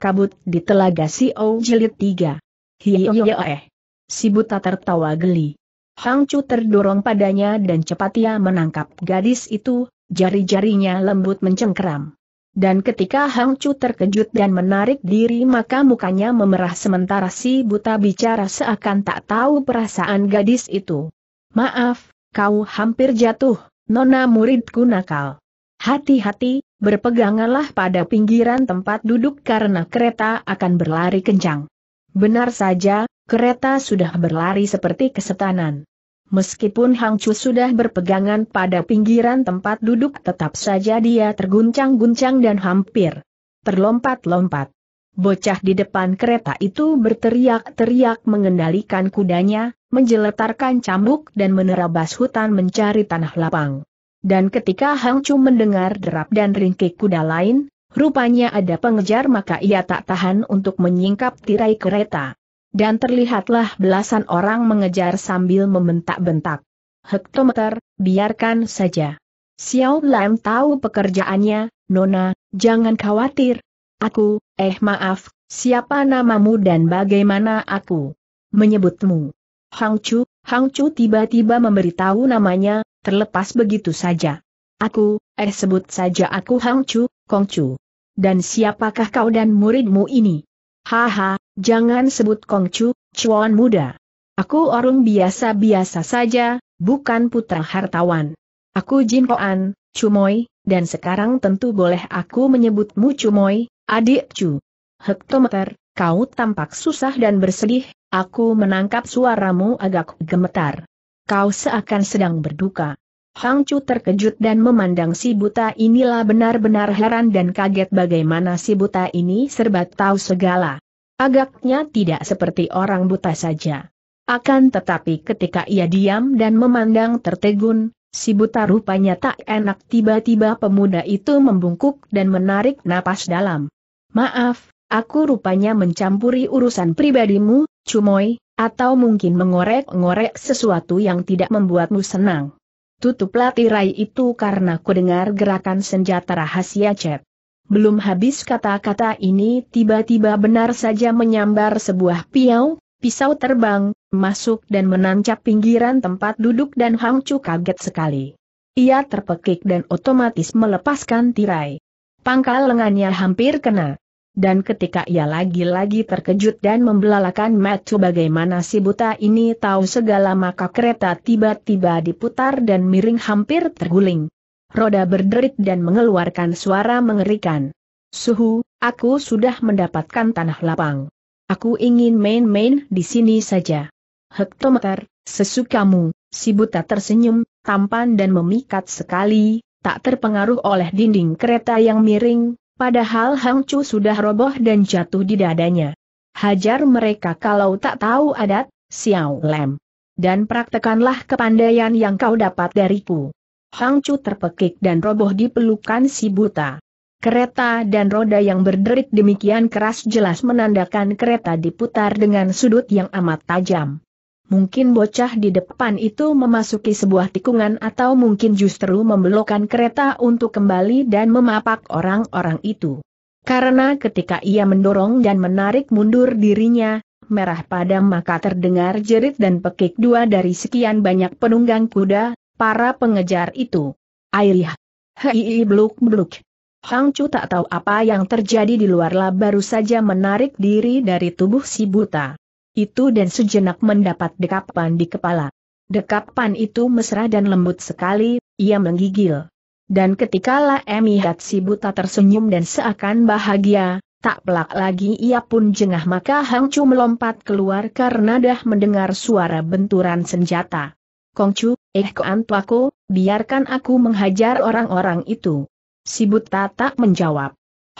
Kabut di Telaga Sio Jilid 3. Hiyoyoeh. Si buta tertawa geli. Hang Chu terdorong padanya dan cepat ia menangkap gadis itu, jari-jarinya lembut mencengkeram. Dan ketika Hang Chu terkejut dan menarik diri maka mukanya memerah sementara si buta bicara seakan tak tahu perasaan gadis itu. Maaf, kau hampir jatuh, nona muridku nakal. Hati-hati, berpeganganlah pada pinggiran tempat duduk karena kereta akan berlari kencang. Benar saja, kereta sudah berlari seperti kesetanan. Meskipun Hang Chu sudah berpegangan pada pinggiran tempat duduk tetap saja dia terguncang-guncang dan hampir terlompat-lompat. Bocah di depan kereta itu berteriak-teriak mengendalikan kudanya, menjeletarkan cambuk dan menerabas hutan mencari tanah lapang. Dan ketika Hang Chu mendengar derap dan ringkik kuda lain, rupanya ada pengejar maka ia tak tahan untuk menyingkap tirai kereta. Dan terlihatlah belasan orang mengejar sambil membentak-bentak. Hektometer, biarkan saja. Xiao Lam tahu pekerjaannya, Nona, jangan khawatir. Aku, eh maaf, siapa namamu dan bagaimana aku menyebutmu? Hang Chu, Hang Chu tiba-tiba memberitahu namanya, terlepas begitu saja. Aku, eh sebut saja aku Hang Chu, Kong Chu. Dan siapakah kau dan muridmu ini? Haha, jangan sebut Kong Chu, cuan muda. Aku orang biasa-biasa saja, bukan putra hartawan. Aku Jin Koan, Cumoy, dan sekarang tentu boleh aku menyebutmu Cumoy, adik Chu. Hektometer, kau tampak susah dan bersedih, aku menangkap suaramu agak gemetar kau seakan sedang berduka. Hang Chu terkejut dan memandang si buta inilah benar-benar heran dan kaget bagaimana si buta ini serba tahu segala. Agaknya tidak seperti orang buta saja. Akan tetapi ketika ia diam dan memandang tertegun, si buta rupanya tak enak tiba-tiba pemuda itu membungkuk dan menarik napas dalam. Maaf, aku rupanya mencampuri urusan pribadimu, Cumoy, atau mungkin mengorek-ngorek sesuatu yang tidak membuatmu senang. Tutuplah tirai itu karena kudengar gerakan senjata rahasia Cep. Belum habis kata-kata ini tiba-tiba benar saja menyambar sebuah piau, pisau terbang, masuk dan menancap pinggiran tempat duduk dan Hang Chu kaget sekali. Ia terpekik dan otomatis melepaskan tirai. Pangkal lengannya hampir kena. Dan ketika ia lagi-lagi terkejut dan membelalakan Macu bagaimana si buta ini tahu segala maka kereta tiba-tiba diputar dan miring hampir terguling. Roda berderit dan mengeluarkan suara mengerikan. Suhu, aku sudah mendapatkan tanah lapang. Aku ingin main-main di sini saja. Hektometer, sesukamu, si buta tersenyum, tampan dan memikat sekali, tak terpengaruh oleh dinding kereta yang miring, Padahal Hang Chu sudah roboh dan jatuh di dadanya. Hajar mereka kalau tak tahu adat, Xiao Lem. Dan praktekanlah kepandaian yang kau dapat dariku. Hang Chu terpekik dan roboh di pelukan si buta. Kereta dan roda yang berderit demikian keras jelas menandakan kereta diputar dengan sudut yang amat tajam. Mungkin bocah di depan itu memasuki sebuah tikungan atau mungkin justru membelokkan kereta untuk kembali dan memapak orang-orang itu. Karena ketika ia mendorong dan menarik mundur dirinya, merah padam maka terdengar jerit dan pekik dua dari sekian banyak penunggang kuda, para pengejar itu. Airiah! Hei bluk-bluk. Hang Chu tak tahu apa yang terjadi di luar lah baru saja menarik diri dari tubuh si buta. Itu dan sejenak mendapat dekapan di kepala. Dekapan itu mesra dan lembut sekali, ia menggigil. Dan ketika Emi Hatsi buta tersenyum dan seakan bahagia, tak pelak lagi ia pun jengah maka Hang Chu melompat keluar karena dah mendengar suara benturan senjata. Kongcu, eh aku, biarkan aku menghajar orang-orang itu. Si buta tak menjawab.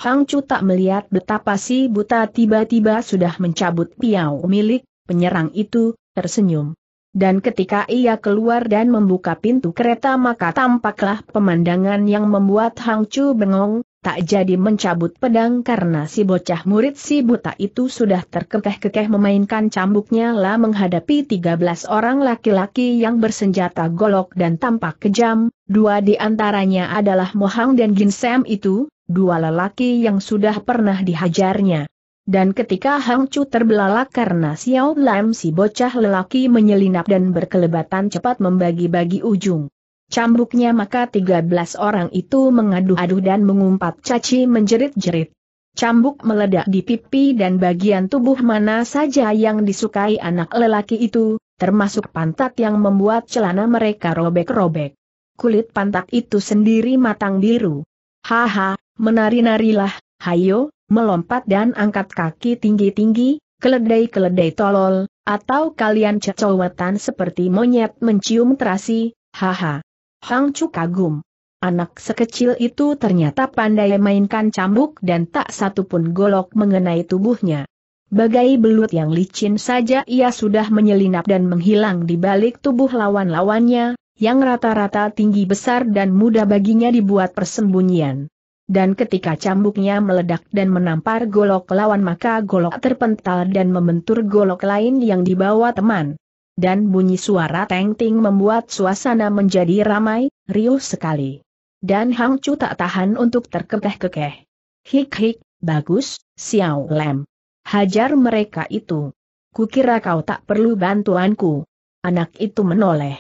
Hang Chu tak melihat betapa si buta tiba-tiba sudah mencabut piau milik penyerang itu, tersenyum. Dan ketika ia keluar dan membuka pintu kereta maka tampaklah pemandangan yang membuat Hang Chu bengong, tak jadi mencabut pedang karena si bocah murid si buta itu sudah terkekeh-kekeh memainkan cambuknya lah menghadapi 13 orang laki-laki yang bersenjata golok dan tampak kejam, dua di antaranya adalah Mohang dan Ginsem itu, dua lelaki yang sudah pernah dihajarnya. Dan ketika Hang Chu terbelalak karena Xiao Lam si bocah lelaki menyelinap dan berkelebatan cepat membagi-bagi ujung. Cambuknya maka 13 orang itu mengadu-adu dan mengumpat caci menjerit-jerit. Cambuk meledak di pipi dan bagian tubuh mana saja yang disukai anak lelaki itu, termasuk pantat yang membuat celana mereka robek-robek. Kulit pantat itu sendiri matang biru. Haha, Menari-narilah, hayo, melompat dan angkat kaki tinggi-tinggi, keledai-keledai tolol, atau kalian cecowetan seperti monyet mencium terasi, haha. Hang Chu kagum. Anak sekecil itu ternyata pandai mainkan cambuk dan tak satupun golok mengenai tubuhnya. Bagai belut yang licin saja ia sudah menyelinap dan menghilang di balik tubuh lawan-lawannya, yang rata-rata tinggi besar dan mudah baginya dibuat persembunyian dan ketika cambuknya meledak dan menampar golok lawan maka golok terpental dan membentur golok lain yang dibawa teman. Dan bunyi suara teng membuat suasana menjadi ramai, riuh sekali. Dan Hang Chu tak tahan untuk terkekeh-kekeh. Hik-hik, bagus, Xiao Lem. Hajar mereka itu. Kukira kau tak perlu bantuanku. Anak itu menoleh.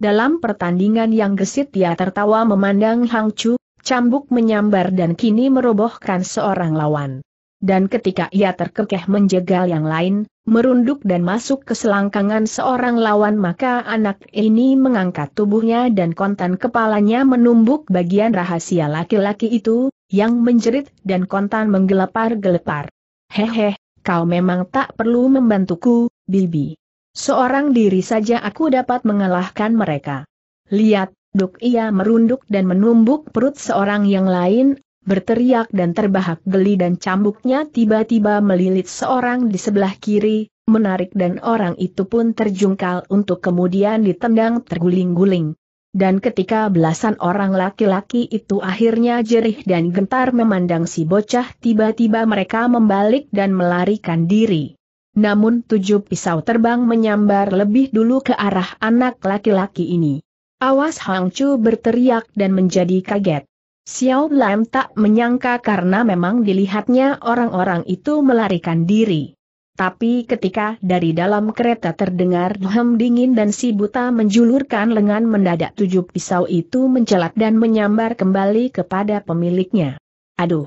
Dalam pertandingan yang gesit dia tertawa memandang Hang Chu, Cambuk menyambar dan kini merobohkan seorang lawan. Dan ketika ia terkekeh menjegal yang lain, merunduk dan masuk ke selangkangan seorang lawan maka anak ini mengangkat tubuhnya dan kontan kepalanya menumbuk bagian rahasia laki-laki itu, yang menjerit dan kontan menggelepar-gelepar. Hehe, kau memang tak perlu membantuku, Bibi. Seorang diri saja aku dapat mengalahkan mereka. Lihat, Duk ia merunduk dan menumbuk perut seorang yang lain, berteriak dan terbahak geli dan cambuknya tiba-tiba melilit seorang di sebelah kiri, menarik dan orang itu pun terjungkal untuk kemudian ditendang terguling-guling. Dan ketika belasan orang laki-laki itu akhirnya jerih dan gentar memandang si bocah tiba-tiba mereka membalik dan melarikan diri. Namun tujuh pisau terbang menyambar lebih dulu ke arah anak laki-laki ini. Awas Hang Chu berteriak dan menjadi kaget. Xiao Lam tak menyangka karena memang dilihatnya orang-orang itu melarikan diri. Tapi ketika dari dalam kereta terdengar dehem dingin dan si buta menjulurkan lengan mendadak tujuh pisau itu mencelat dan menyambar kembali kepada pemiliknya. Aduh!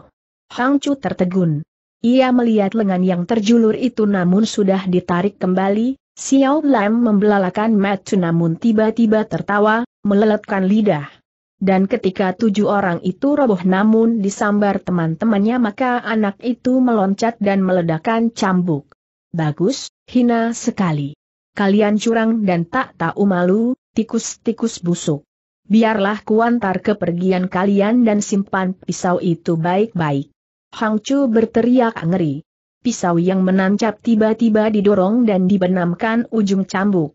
Hang Chu tertegun. Ia melihat lengan yang terjulur itu namun sudah ditarik kembali, Xiao Lam membelalakan Matsu namun tiba-tiba tertawa, meleletkan lidah. Dan ketika tujuh orang itu roboh namun disambar teman-temannya maka anak itu meloncat dan meledakkan cambuk. Bagus, hina sekali. Kalian curang dan tak tahu malu, tikus-tikus busuk. Biarlah kuantar kepergian kalian dan simpan pisau itu baik-baik. Hang Chu berteriak ngeri pisau yang menancap tiba-tiba didorong dan dibenamkan ujung cambuk.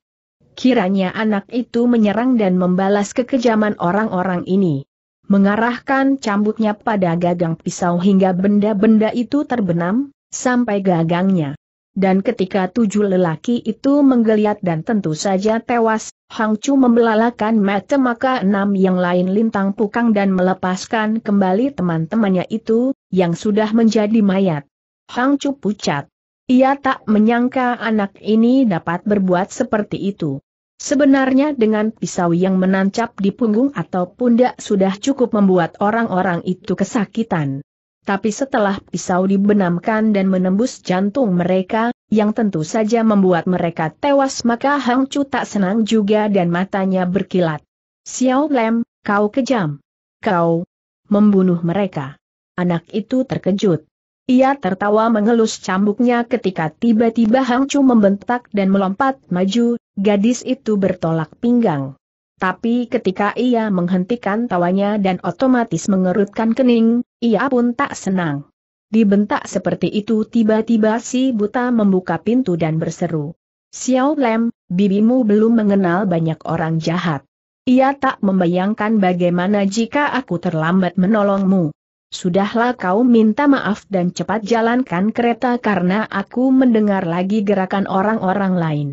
Kiranya anak itu menyerang dan membalas kekejaman orang-orang ini. Mengarahkan cambuknya pada gagang pisau hingga benda-benda itu terbenam, sampai gagangnya. Dan ketika tujuh lelaki itu menggeliat dan tentu saja tewas, Hang Chu membelalakan mata maka enam yang lain lintang pukang dan melepaskan kembali teman-temannya itu, yang sudah menjadi mayat. Hang Chu pucat. Ia tak menyangka anak ini dapat berbuat seperti itu. Sebenarnya dengan pisau yang menancap di punggung atau pundak sudah cukup membuat orang-orang itu kesakitan. Tapi setelah pisau dibenamkan dan menembus jantung mereka, yang tentu saja membuat mereka tewas maka Hang Chu tak senang juga dan matanya berkilat. Xiao Lem, kau kejam. Kau membunuh mereka. Anak itu terkejut. Ia tertawa mengelus cambuknya ketika tiba-tiba Hang Chu membentak dan melompat maju, gadis itu bertolak pinggang. Tapi ketika ia menghentikan tawanya dan otomatis mengerutkan kening, ia pun tak senang. Dibentak seperti itu tiba-tiba si buta membuka pintu dan berseru. Xiao Lem, bibimu belum mengenal banyak orang jahat. Ia tak membayangkan bagaimana jika aku terlambat menolongmu. Sudahlah kau minta maaf dan cepat jalankan kereta karena aku mendengar lagi gerakan orang-orang lain.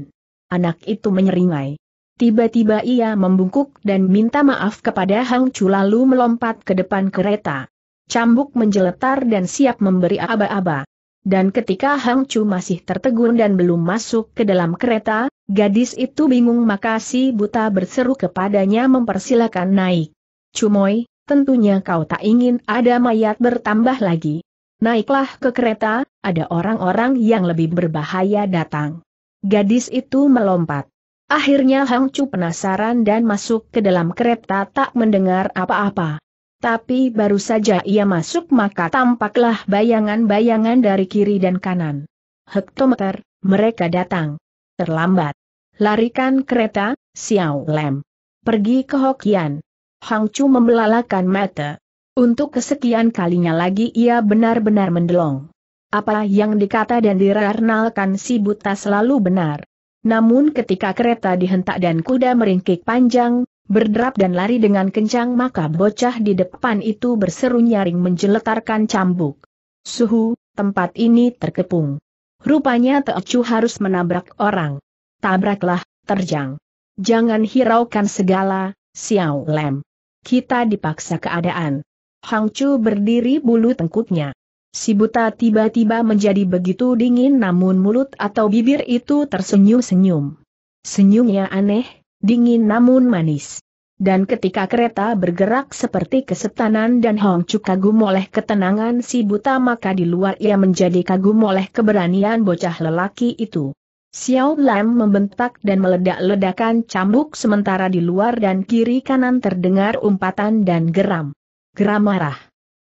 Anak itu menyeringai. Tiba-tiba ia membungkuk dan minta maaf kepada Hang Chu lalu melompat ke depan kereta. Cambuk menjeletar dan siap memberi aba-aba. Dan ketika Hang Chu masih tertegun dan belum masuk ke dalam kereta, Gadis itu bingung maka si buta berseru kepadanya mempersilahkan naik. Cumoy, tentunya kau tak ingin ada mayat bertambah lagi. Naiklah ke kereta, ada orang-orang yang lebih berbahaya datang. Gadis itu melompat. Akhirnya Hang Chu penasaran dan masuk ke dalam kereta tak mendengar apa-apa. Tapi baru saja ia masuk maka tampaklah bayangan-bayangan dari kiri dan kanan. Hektometer, mereka datang. Terlambat. Larikan kereta, Xiao Lem. Pergi ke Hokian. Hang Chu membelalakan mata. Untuk kesekian kalinya lagi ia benar-benar mendelong. Apa yang dikata dan dirarnalkan si buta selalu benar. Namun ketika kereta dihentak dan kuda meringkik panjang, berderap dan lari dengan kencang maka bocah di depan itu berseru nyaring menjeletarkan cambuk. Suhu, tempat ini terkepung. Rupanya Teocu harus menabrak orang. Tabraklah, terjang. Jangan hiraukan segala, Xiao Lem kita dipaksa keadaan. Hang Chu berdiri bulu tengkuknya. Si buta tiba-tiba menjadi begitu dingin namun mulut atau bibir itu tersenyum-senyum. Senyumnya aneh, dingin namun manis. Dan ketika kereta bergerak seperti kesetanan dan Hong Chu kagum oleh ketenangan si buta maka di luar ia menjadi kagum oleh keberanian bocah lelaki itu. Xiao Lam membentak dan meledak-ledakan cambuk sementara di luar dan kiri kanan terdengar umpatan dan geram. Geram marah.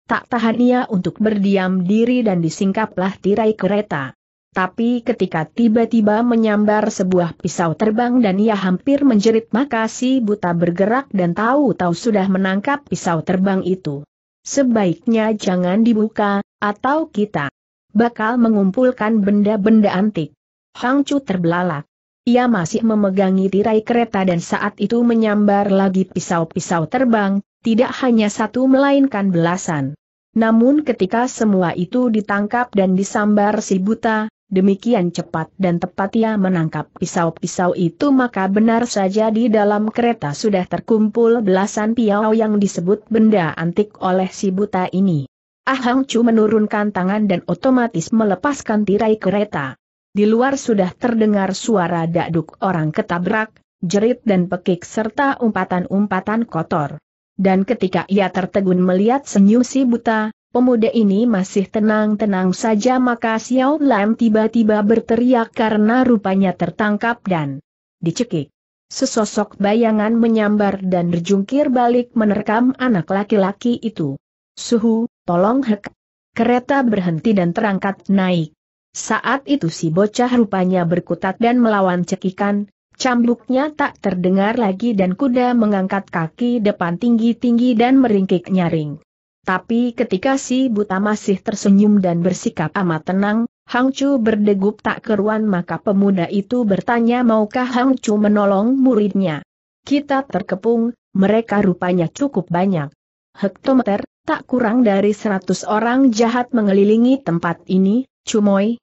Tak tahan ia untuk berdiam diri dan disingkaplah tirai kereta. Tapi ketika tiba-tiba menyambar sebuah pisau terbang dan ia hampir menjerit maka buta bergerak dan tahu-tahu sudah menangkap pisau terbang itu. Sebaiknya jangan dibuka, atau kita bakal mengumpulkan benda-benda antik. Hang Chu terbelalak. Ia masih memegangi tirai kereta dan saat itu menyambar lagi pisau-pisau terbang, tidak hanya satu melainkan belasan. Namun ketika semua itu ditangkap dan disambar si buta, demikian cepat dan tepat ia menangkap pisau-pisau itu maka benar saja di dalam kereta sudah terkumpul belasan piau yang disebut benda antik oleh si buta ini. Ahang ah Chu menurunkan tangan dan otomatis melepaskan tirai kereta di luar sudah terdengar suara dakduk orang ketabrak, jerit dan pekik serta umpatan-umpatan kotor. Dan ketika ia tertegun melihat senyum si buta, pemuda ini masih tenang-tenang saja maka Xiao Lam tiba-tiba berteriak karena rupanya tertangkap dan dicekik. Sesosok bayangan menyambar dan berjungkir balik menerkam anak laki-laki itu. Suhu, tolong hek. Kereta berhenti dan terangkat naik. Saat itu si bocah rupanya berkutat dan melawan cekikan, cambuknya tak terdengar lagi dan kuda mengangkat kaki depan tinggi-tinggi dan meringkik nyaring. Tapi ketika si buta masih tersenyum dan bersikap amat tenang, Hang Chu berdegup tak keruan maka pemuda itu bertanya maukah Hang Chu menolong muridnya. Kita terkepung, mereka rupanya cukup banyak. Hektometer, tak kurang dari seratus orang jahat mengelilingi tempat ini, Cumoy,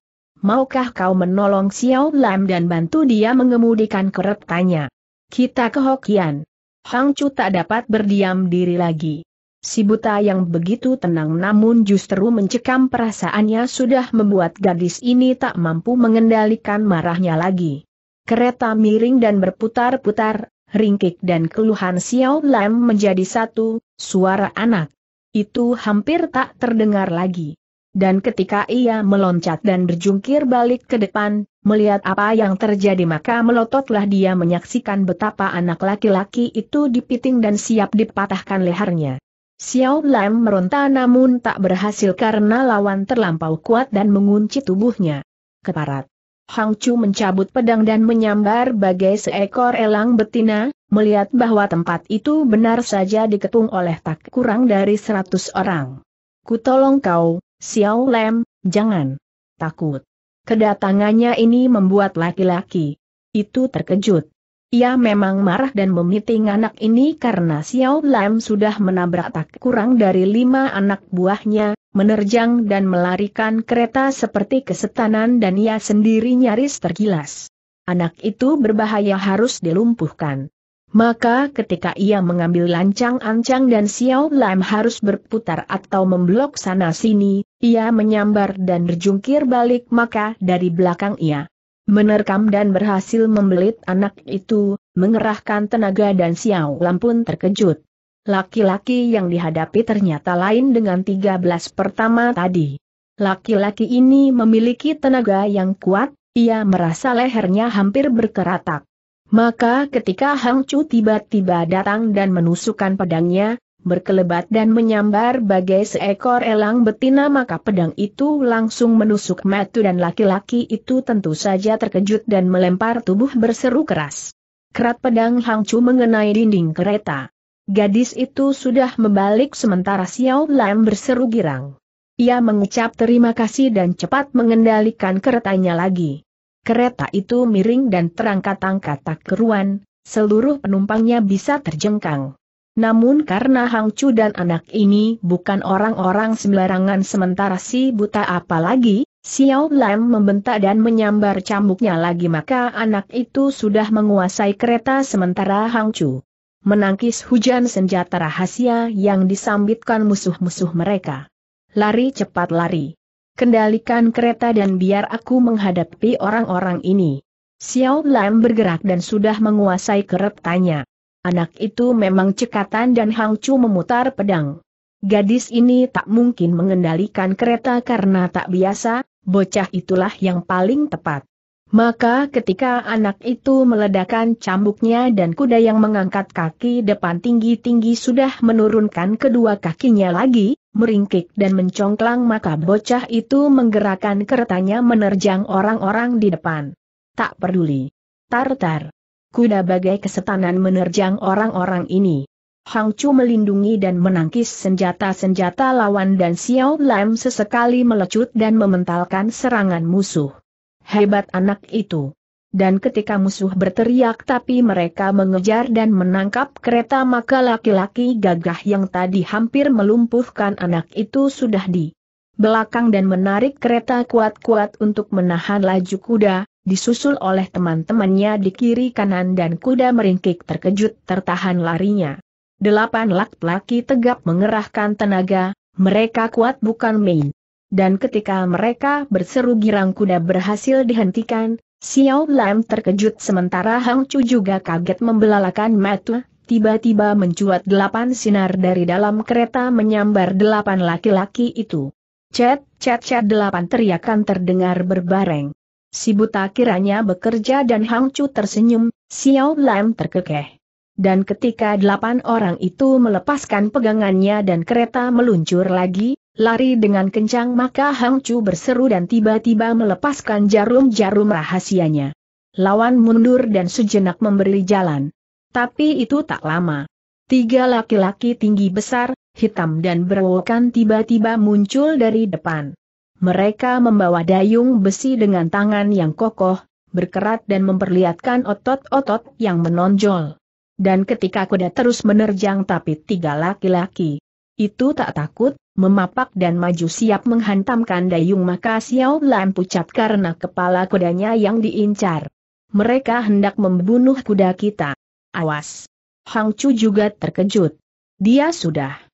maukah kau menolong Xiao Lam dan bantu dia mengemudikan kerep Kita ke Hokian. Hang Chu tak dapat berdiam diri lagi. Si buta yang begitu tenang namun justru mencekam perasaannya sudah membuat gadis ini tak mampu mengendalikan marahnya lagi. Kereta miring dan berputar-putar, ringkik dan keluhan Xiao Lam menjadi satu, suara anak. Itu hampir tak terdengar lagi dan ketika ia meloncat dan berjungkir balik ke depan, melihat apa yang terjadi maka melototlah dia menyaksikan betapa anak laki-laki itu dipiting dan siap dipatahkan lehernya. Xiao Lam meronta namun tak berhasil karena lawan terlampau kuat dan mengunci tubuhnya. Keparat. Hang Chu mencabut pedang dan menyambar bagai seekor elang betina, melihat bahwa tempat itu benar saja diketung oleh tak kurang dari seratus orang. Ku tolong kau, Xiao Lem, jangan. Takut. Kedatangannya ini membuat laki-laki itu terkejut. Ia memang marah dan memiting anak ini karena Xiao Lam sudah menabrak tak kurang dari lima anak buahnya, menerjang dan melarikan kereta seperti kesetanan dan ia sendiri nyaris tergilas. Anak itu berbahaya harus dilumpuhkan. Maka ketika ia mengambil lancang-ancang dan Xiao Lam harus berputar atau memblok sana-sini, ia menyambar dan berjungkir balik maka dari belakang ia menerkam dan berhasil membelit anak itu, mengerahkan tenaga dan Xiao Lam pun terkejut. Laki-laki yang dihadapi ternyata lain dengan 13 pertama tadi. Laki-laki ini memiliki tenaga yang kuat, ia merasa lehernya hampir berkeratak. Maka ketika Hang Chu tiba-tiba datang dan menusukkan pedangnya, berkelebat dan menyambar bagai seekor elang betina maka pedang itu langsung menusuk matu dan laki-laki itu tentu saja terkejut dan melempar tubuh berseru keras. Kerat pedang hangcu mengenai dinding kereta. Gadis itu sudah membalik sementara Xiao Lam berseru girang. Ia mengucap terima kasih dan cepat mengendalikan keretanya lagi. Kereta itu miring dan terangkat-angkat tak keruan, seluruh penumpangnya bisa terjengkang. Namun karena Hang Chu dan anak ini bukan orang-orang sembarangan sementara si buta apalagi, Xiao Lam membentak dan menyambar cambuknya lagi maka anak itu sudah menguasai kereta sementara Hang Chu menangkis hujan senjata rahasia yang disambitkan musuh-musuh mereka. Lari cepat lari. Kendalikan kereta dan biar aku menghadapi orang-orang ini. Xiao Lam bergerak dan sudah menguasai keretanya. Anak itu memang cekatan dan Chu memutar pedang. Gadis ini tak mungkin mengendalikan kereta karena tak biasa, bocah itulah yang paling tepat. Maka ketika anak itu meledakkan cambuknya dan kuda yang mengangkat kaki depan tinggi-tinggi sudah menurunkan kedua kakinya lagi, meringkik dan mencongklang maka bocah itu menggerakkan keretanya menerjang orang-orang di depan. Tak peduli. Tartar kuda bagai kesetanan menerjang orang-orang ini. Hang Chu melindungi dan menangkis senjata-senjata lawan dan Xiao Lam sesekali melecut dan mementalkan serangan musuh. Hebat anak itu. Dan ketika musuh berteriak tapi mereka mengejar dan menangkap kereta maka laki-laki gagah yang tadi hampir melumpuhkan anak itu sudah di belakang dan menarik kereta kuat-kuat untuk menahan laju kuda, disusul oleh teman-temannya di kiri kanan dan kuda meringkik terkejut tertahan larinya. Delapan laki-laki tegap mengerahkan tenaga, mereka kuat bukan main. Dan ketika mereka berseru girang kuda berhasil dihentikan, Xiao Lam terkejut sementara Hang Chu juga kaget membelalakan mata, tiba-tiba mencuat delapan sinar dari dalam kereta menyambar delapan laki-laki itu. Cet, cet, cet delapan teriakan terdengar berbareng. Si buta kiranya bekerja dan Hang Chu tersenyum, Xiao Lam terkekeh. Dan ketika delapan orang itu melepaskan pegangannya dan kereta meluncur lagi, lari dengan kencang maka Hang Chu berseru dan tiba-tiba melepaskan jarum-jarum rahasianya. Lawan mundur dan sejenak memberi jalan. Tapi itu tak lama. Tiga laki-laki tinggi besar, hitam dan berwokan tiba-tiba muncul dari depan. Mereka membawa dayung besi dengan tangan yang kokoh, berkerat dan memperlihatkan otot-otot yang menonjol. Dan ketika kuda terus menerjang tapi tiga laki-laki itu tak takut, memapak dan maju siap menghantamkan dayung maka Xiao Lan pucat karena kepala kudanya yang diincar. Mereka hendak membunuh kuda kita. Awas! Hang Chu juga terkejut. Dia sudah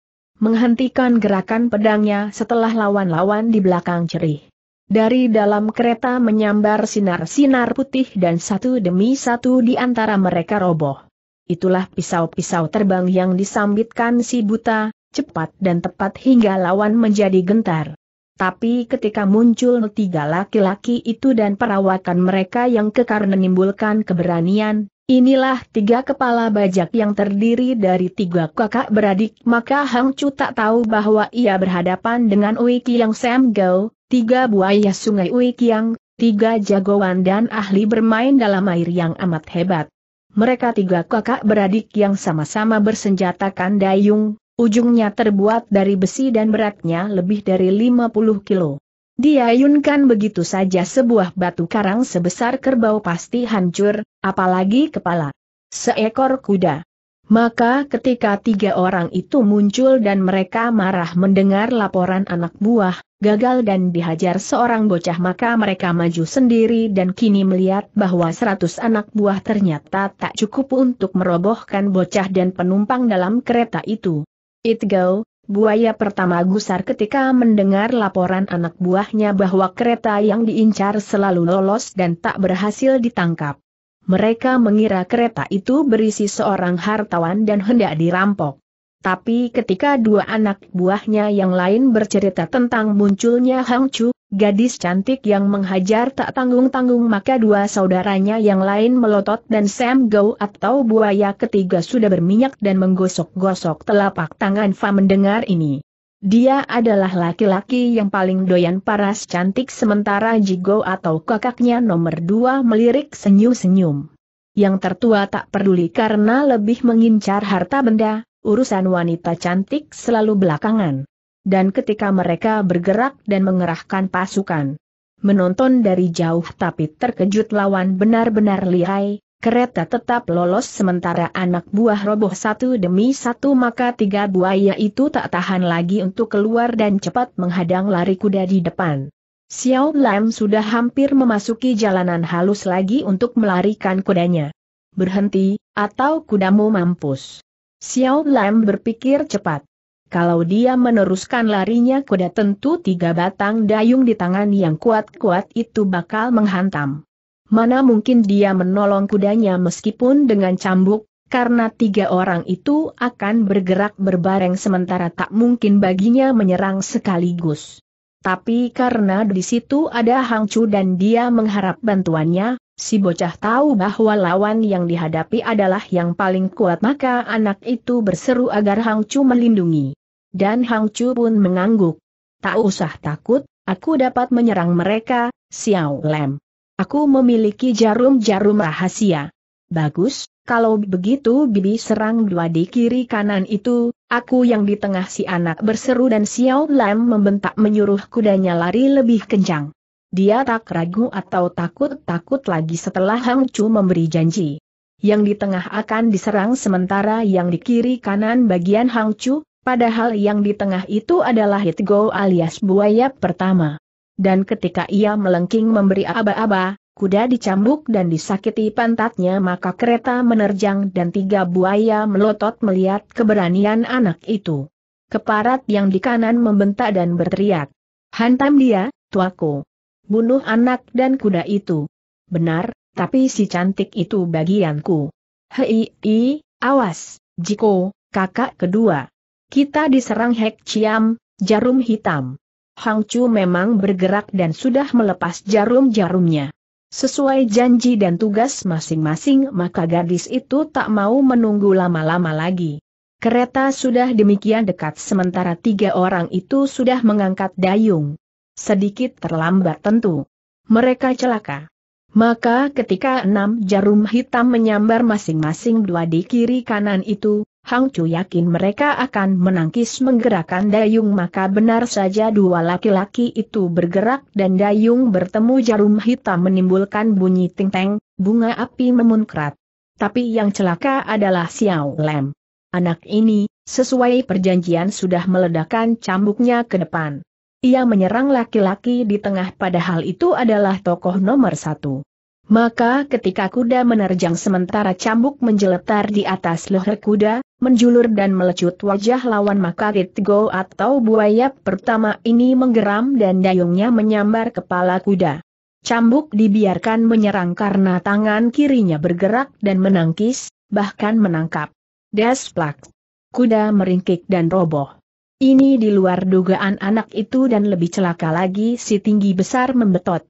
menghentikan gerakan pedangnya setelah lawan-lawan di belakang cerih. Dari dalam kereta menyambar sinar-sinar putih dan satu demi satu di antara mereka roboh. Itulah pisau-pisau terbang yang disambitkan si buta, cepat dan tepat hingga lawan menjadi gentar. Tapi ketika muncul tiga laki-laki itu dan perawakan mereka yang kekar menimbulkan keberanian, Inilah tiga kepala bajak yang terdiri dari tiga kakak beradik, maka Hang Chu tak tahu bahwa ia berhadapan dengan Ui Kiang Sam Gau, tiga buaya sungai Ui Kiang, tiga jagoan dan ahli bermain dalam air yang amat hebat. Mereka tiga kakak beradik yang sama-sama bersenjatakan dayung, ujungnya terbuat dari besi dan beratnya lebih dari 50 kilo. Diayunkan begitu saja sebuah batu karang sebesar kerbau pasti hancur, apalagi kepala seekor kuda. Maka ketika tiga orang itu muncul dan mereka marah mendengar laporan anak buah, gagal dan dihajar seorang bocah maka mereka maju sendiri dan kini melihat bahwa seratus anak buah ternyata tak cukup untuk merobohkan bocah dan penumpang dalam kereta itu. It go, Buaya pertama gusar ketika mendengar laporan anak buahnya bahwa kereta yang diincar selalu lolos dan tak berhasil ditangkap. Mereka mengira kereta itu berisi seorang hartawan dan hendak dirampok. Tapi ketika dua anak buahnya yang lain bercerita tentang munculnya Hang Chu, Gadis cantik yang menghajar tak tanggung-tanggung maka dua saudaranya yang lain melotot dan Sam Go atau buaya ketiga sudah berminyak dan menggosok-gosok telapak tangan Fa mendengar ini. Dia adalah laki-laki yang paling doyan paras cantik sementara Jigo atau kakaknya nomor dua melirik senyum-senyum. Yang tertua tak peduli karena lebih mengincar harta benda, urusan wanita cantik selalu belakangan dan ketika mereka bergerak dan mengerahkan pasukan. Menonton dari jauh tapi terkejut lawan benar-benar lihai, kereta tetap lolos sementara anak buah roboh satu demi satu maka tiga buaya itu tak tahan lagi untuk keluar dan cepat menghadang lari kuda di depan. Xiao Lam sudah hampir memasuki jalanan halus lagi untuk melarikan kudanya. Berhenti, atau kudamu mampus. Xiao Lam berpikir cepat. Kalau dia meneruskan larinya kuda tentu tiga batang dayung di tangan yang kuat-kuat itu bakal menghantam. Mana mungkin dia menolong kudanya meskipun dengan cambuk, karena tiga orang itu akan bergerak berbareng sementara tak mungkin baginya menyerang sekaligus. Tapi karena di situ ada Hang Chu dan dia mengharap bantuannya, si bocah tahu bahwa lawan yang dihadapi adalah yang paling kuat maka anak itu berseru agar Hang Chu melindungi dan Hang Chu pun mengangguk. Tak usah takut, aku dapat menyerang mereka, Xiao Lem. Aku memiliki jarum-jarum rahasia. Bagus, kalau begitu Bibi serang dua di kiri kanan itu, aku yang di tengah si anak berseru dan Xiao Lam membentak menyuruh kudanya lari lebih kencang. Dia tak ragu atau takut-takut lagi setelah Hang Chu memberi janji. Yang di tengah akan diserang sementara yang di kiri kanan bagian Hang Chu, Padahal yang di tengah itu adalah Hitgo alias buaya pertama. Dan ketika ia melengking memberi aba-aba, kuda dicambuk dan disakiti pantatnya maka kereta menerjang dan tiga buaya melotot melihat keberanian anak itu. Keparat yang di kanan membentak dan berteriak. Hantam dia, tuaku. Bunuh anak dan kuda itu. Benar, tapi si cantik itu bagianku. Hei, awas, Jiko, kakak kedua. Kita diserang Hek Chiam, jarum hitam. Hang Chu memang bergerak dan sudah melepas jarum-jarumnya. Sesuai janji dan tugas masing-masing maka gadis itu tak mau menunggu lama-lama lagi. Kereta sudah demikian dekat sementara tiga orang itu sudah mengangkat dayung. Sedikit terlambat tentu. Mereka celaka. Maka ketika enam jarum hitam menyambar masing-masing dua di kiri kanan itu, Hang Chu yakin mereka akan menangkis menggerakkan dayung maka benar saja dua laki-laki itu bergerak dan dayung bertemu jarum hitam menimbulkan bunyi ting-teng, bunga api memunkrat. Tapi yang celaka adalah Xiao Lem. Anak ini, sesuai perjanjian sudah meledakkan cambuknya ke depan. Ia menyerang laki-laki di tengah padahal itu adalah tokoh nomor satu. Maka ketika kuda menerjang sementara cambuk menjeletar di atas leher kuda, menjulur dan melecut wajah lawan maka Ritgo atau buaya pertama ini menggeram dan dayungnya menyambar kepala kuda. Cambuk dibiarkan menyerang karena tangan kirinya bergerak dan menangkis, bahkan menangkap. Desplak. Kuda meringkik dan roboh. Ini di luar dugaan anak itu dan lebih celaka lagi si tinggi besar membetot.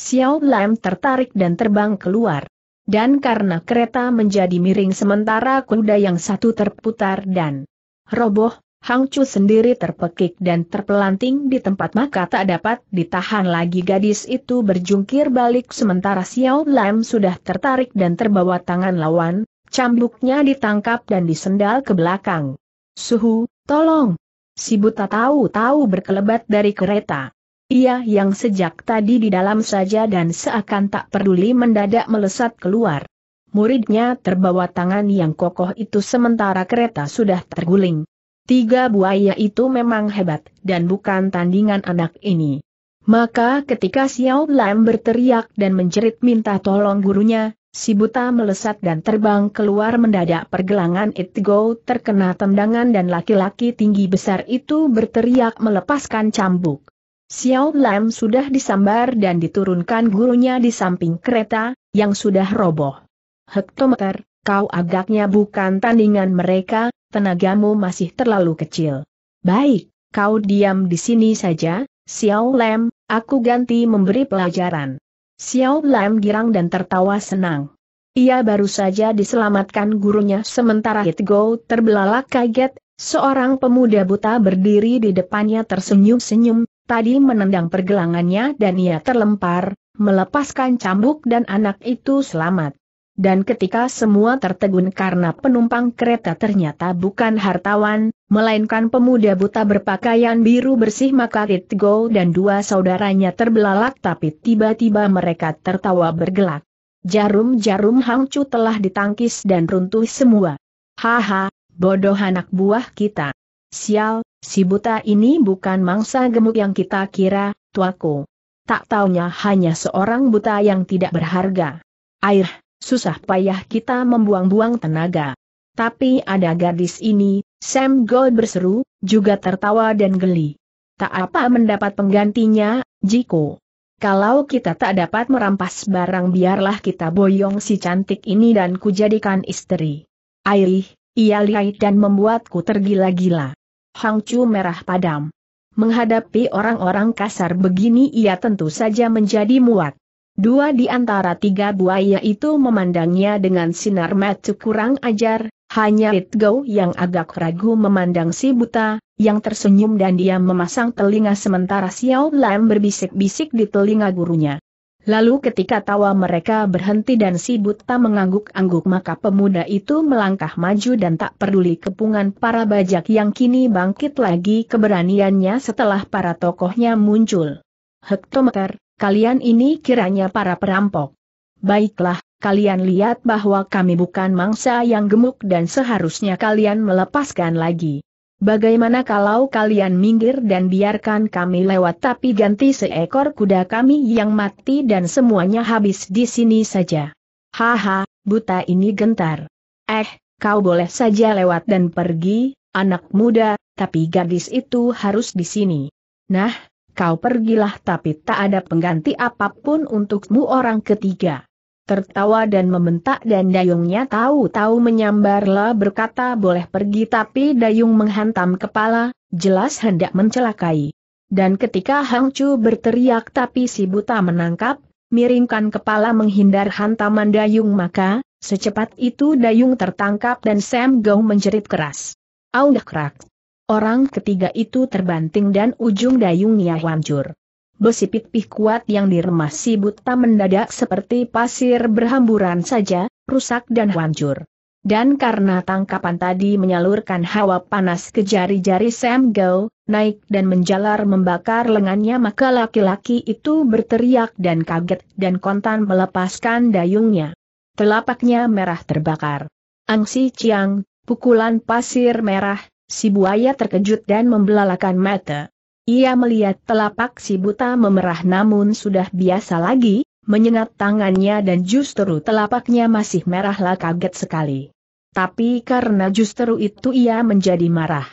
Xiao Lam tertarik dan terbang keluar. Dan karena kereta menjadi miring sementara kuda yang satu terputar dan roboh, Hang Chu sendiri terpekik dan terpelanting di tempat maka tak dapat ditahan lagi gadis itu berjungkir balik sementara Xiao Lam sudah tertarik dan terbawa tangan lawan, cambuknya ditangkap dan disendal ke belakang. Suhu, tolong! Si buta tahu-tahu berkelebat dari kereta. Ia yang sejak tadi di dalam saja dan seakan tak peduli mendadak melesat keluar. Muridnya terbawa tangan yang kokoh itu sementara kereta sudah terguling. Tiga buaya itu memang hebat dan bukan tandingan anak ini. Maka ketika Xiao Lam berteriak dan menjerit minta tolong gurunya, si buta melesat dan terbang keluar mendadak pergelangan It Go terkena tendangan dan laki-laki tinggi besar itu berteriak melepaskan cambuk. Xiao Lam sudah disambar dan diturunkan gurunya di samping kereta, yang sudah roboh. Hektometer, kau agaknya bukan tandingan mereka, tenagamu masih terlalu kecil. Baik, kau diam di sini saja, Xiao Lam, aku ganti memberi pelajaran. Xiao Lam girang dan tertawa senang. Ia baru saja diselamatkan gurunya sementara Go terbelalak kaget, seorang pemuda buta berdiri di depannya tersenyum-senyum, tadi menendang pergelangannya dan ia terlempar, melepaskan cambuk dan anak itu selamat. Dan ketika semua tertegun karena penumpang kereta ternyata bukan hartawan, melainkan pemuda buta berpakaian biru bersih maka Ritgo dan dua saudaranya terbelalak tapi tiba-tiba mereka tertawa bergelak. Jarum-jarum hangcu telah ditangkis dan runtuh semua. Haha, bodoh anak buah kita. Sial, Si buta ini bukan mangsa gemuk yang kita kira, tuaku. Tak taunya hanya seorang buta yang tidak berharga. Air, susah payah kita membuang-buang tenaga. Tapi ada gadis ini, Sam Gold berseru, juga tertawa dan geli. Tak apa mendapat penggantinya, Jiko. Kalau kita tak dapat merampas barang biarlah kita boyong si cantik ini dan kujadikan istri. Airih, ia lihat dan membuatku tergila-gila. Hang Chu merah padam. Menghadapi orang-orang kasar begini ia tentu saja menjadi muak. Dua di antara tiga buaya itu memandangnya dengan sinar mata kurang ajar, hanya Go yang agak ragu memandang si buta, yang tersenyum dan dia memasang telinga sementara Xiao Lam berbisik-bisik di telinga gurunya. Lalu ketika tawa mereka berhenti dan si buta mengangguk-angguk maka pemuda itu melangkah maju dan tak peduli kepungan para bajak yang kini bangkit lagi keberaniannya setelah para tokohnya muncul. Hektometer, kalian ini kiranya para perampok. Baiklah, kalian lihat bahwa kami bukan mangsa yang gemuk dan seharusnya kalian melepaskan lagi. Bagaimana kalau kalian minggir dan biarkan kami lewat tapi ganti seekor kuda kami yang mati dan semuanya habis di sini saja. Haha, buta ini gentar. Eh, kau boleh saja lewat dan pergi, anak muda, tapi gadis itu harus di sini. Nah, kau pergilah tapi tak ada pengganti apapun untukmu orang ketiga tertawa dan membentak dan dayungnya tahu-tahu menyambarlah berkata boleh pergi tapi dayung menghantam kepala, jelas hendak mencelakai. Dan ketika Hang Chu berteriak tapi si buta menangkap, miringkan kepala menghindar hantaman dayung maka, secepat itu dayung tertangkap dan Sam Gong menjerit keras. Aung krak. Orang ketiga itu terbanting dan ujung dayungnya hancur besi pipih kuat yang diremas si buta mendadak seperti pasir berhamburan saja, rusak dan hancur. Dan karena tangkapan tadi menyalurkan hawa panas ke jari-jari Sam Go, naik dan menjalar membakar lengannya maka laki-laki itu berteriak dan kaget dan kontan melepaskan dayungnya. Telapaknya merah terbakar. Angsi Chiang, pukulan pasir merah, si buaya terkejut dan membelalakan mata. Ia melihat telapak si buta memerah namun sudah biasa lagi, menyengat tangannya dan justru telapaknya masih merahlah kaget sekali. Tapi karena justru itu ia menjadi marah.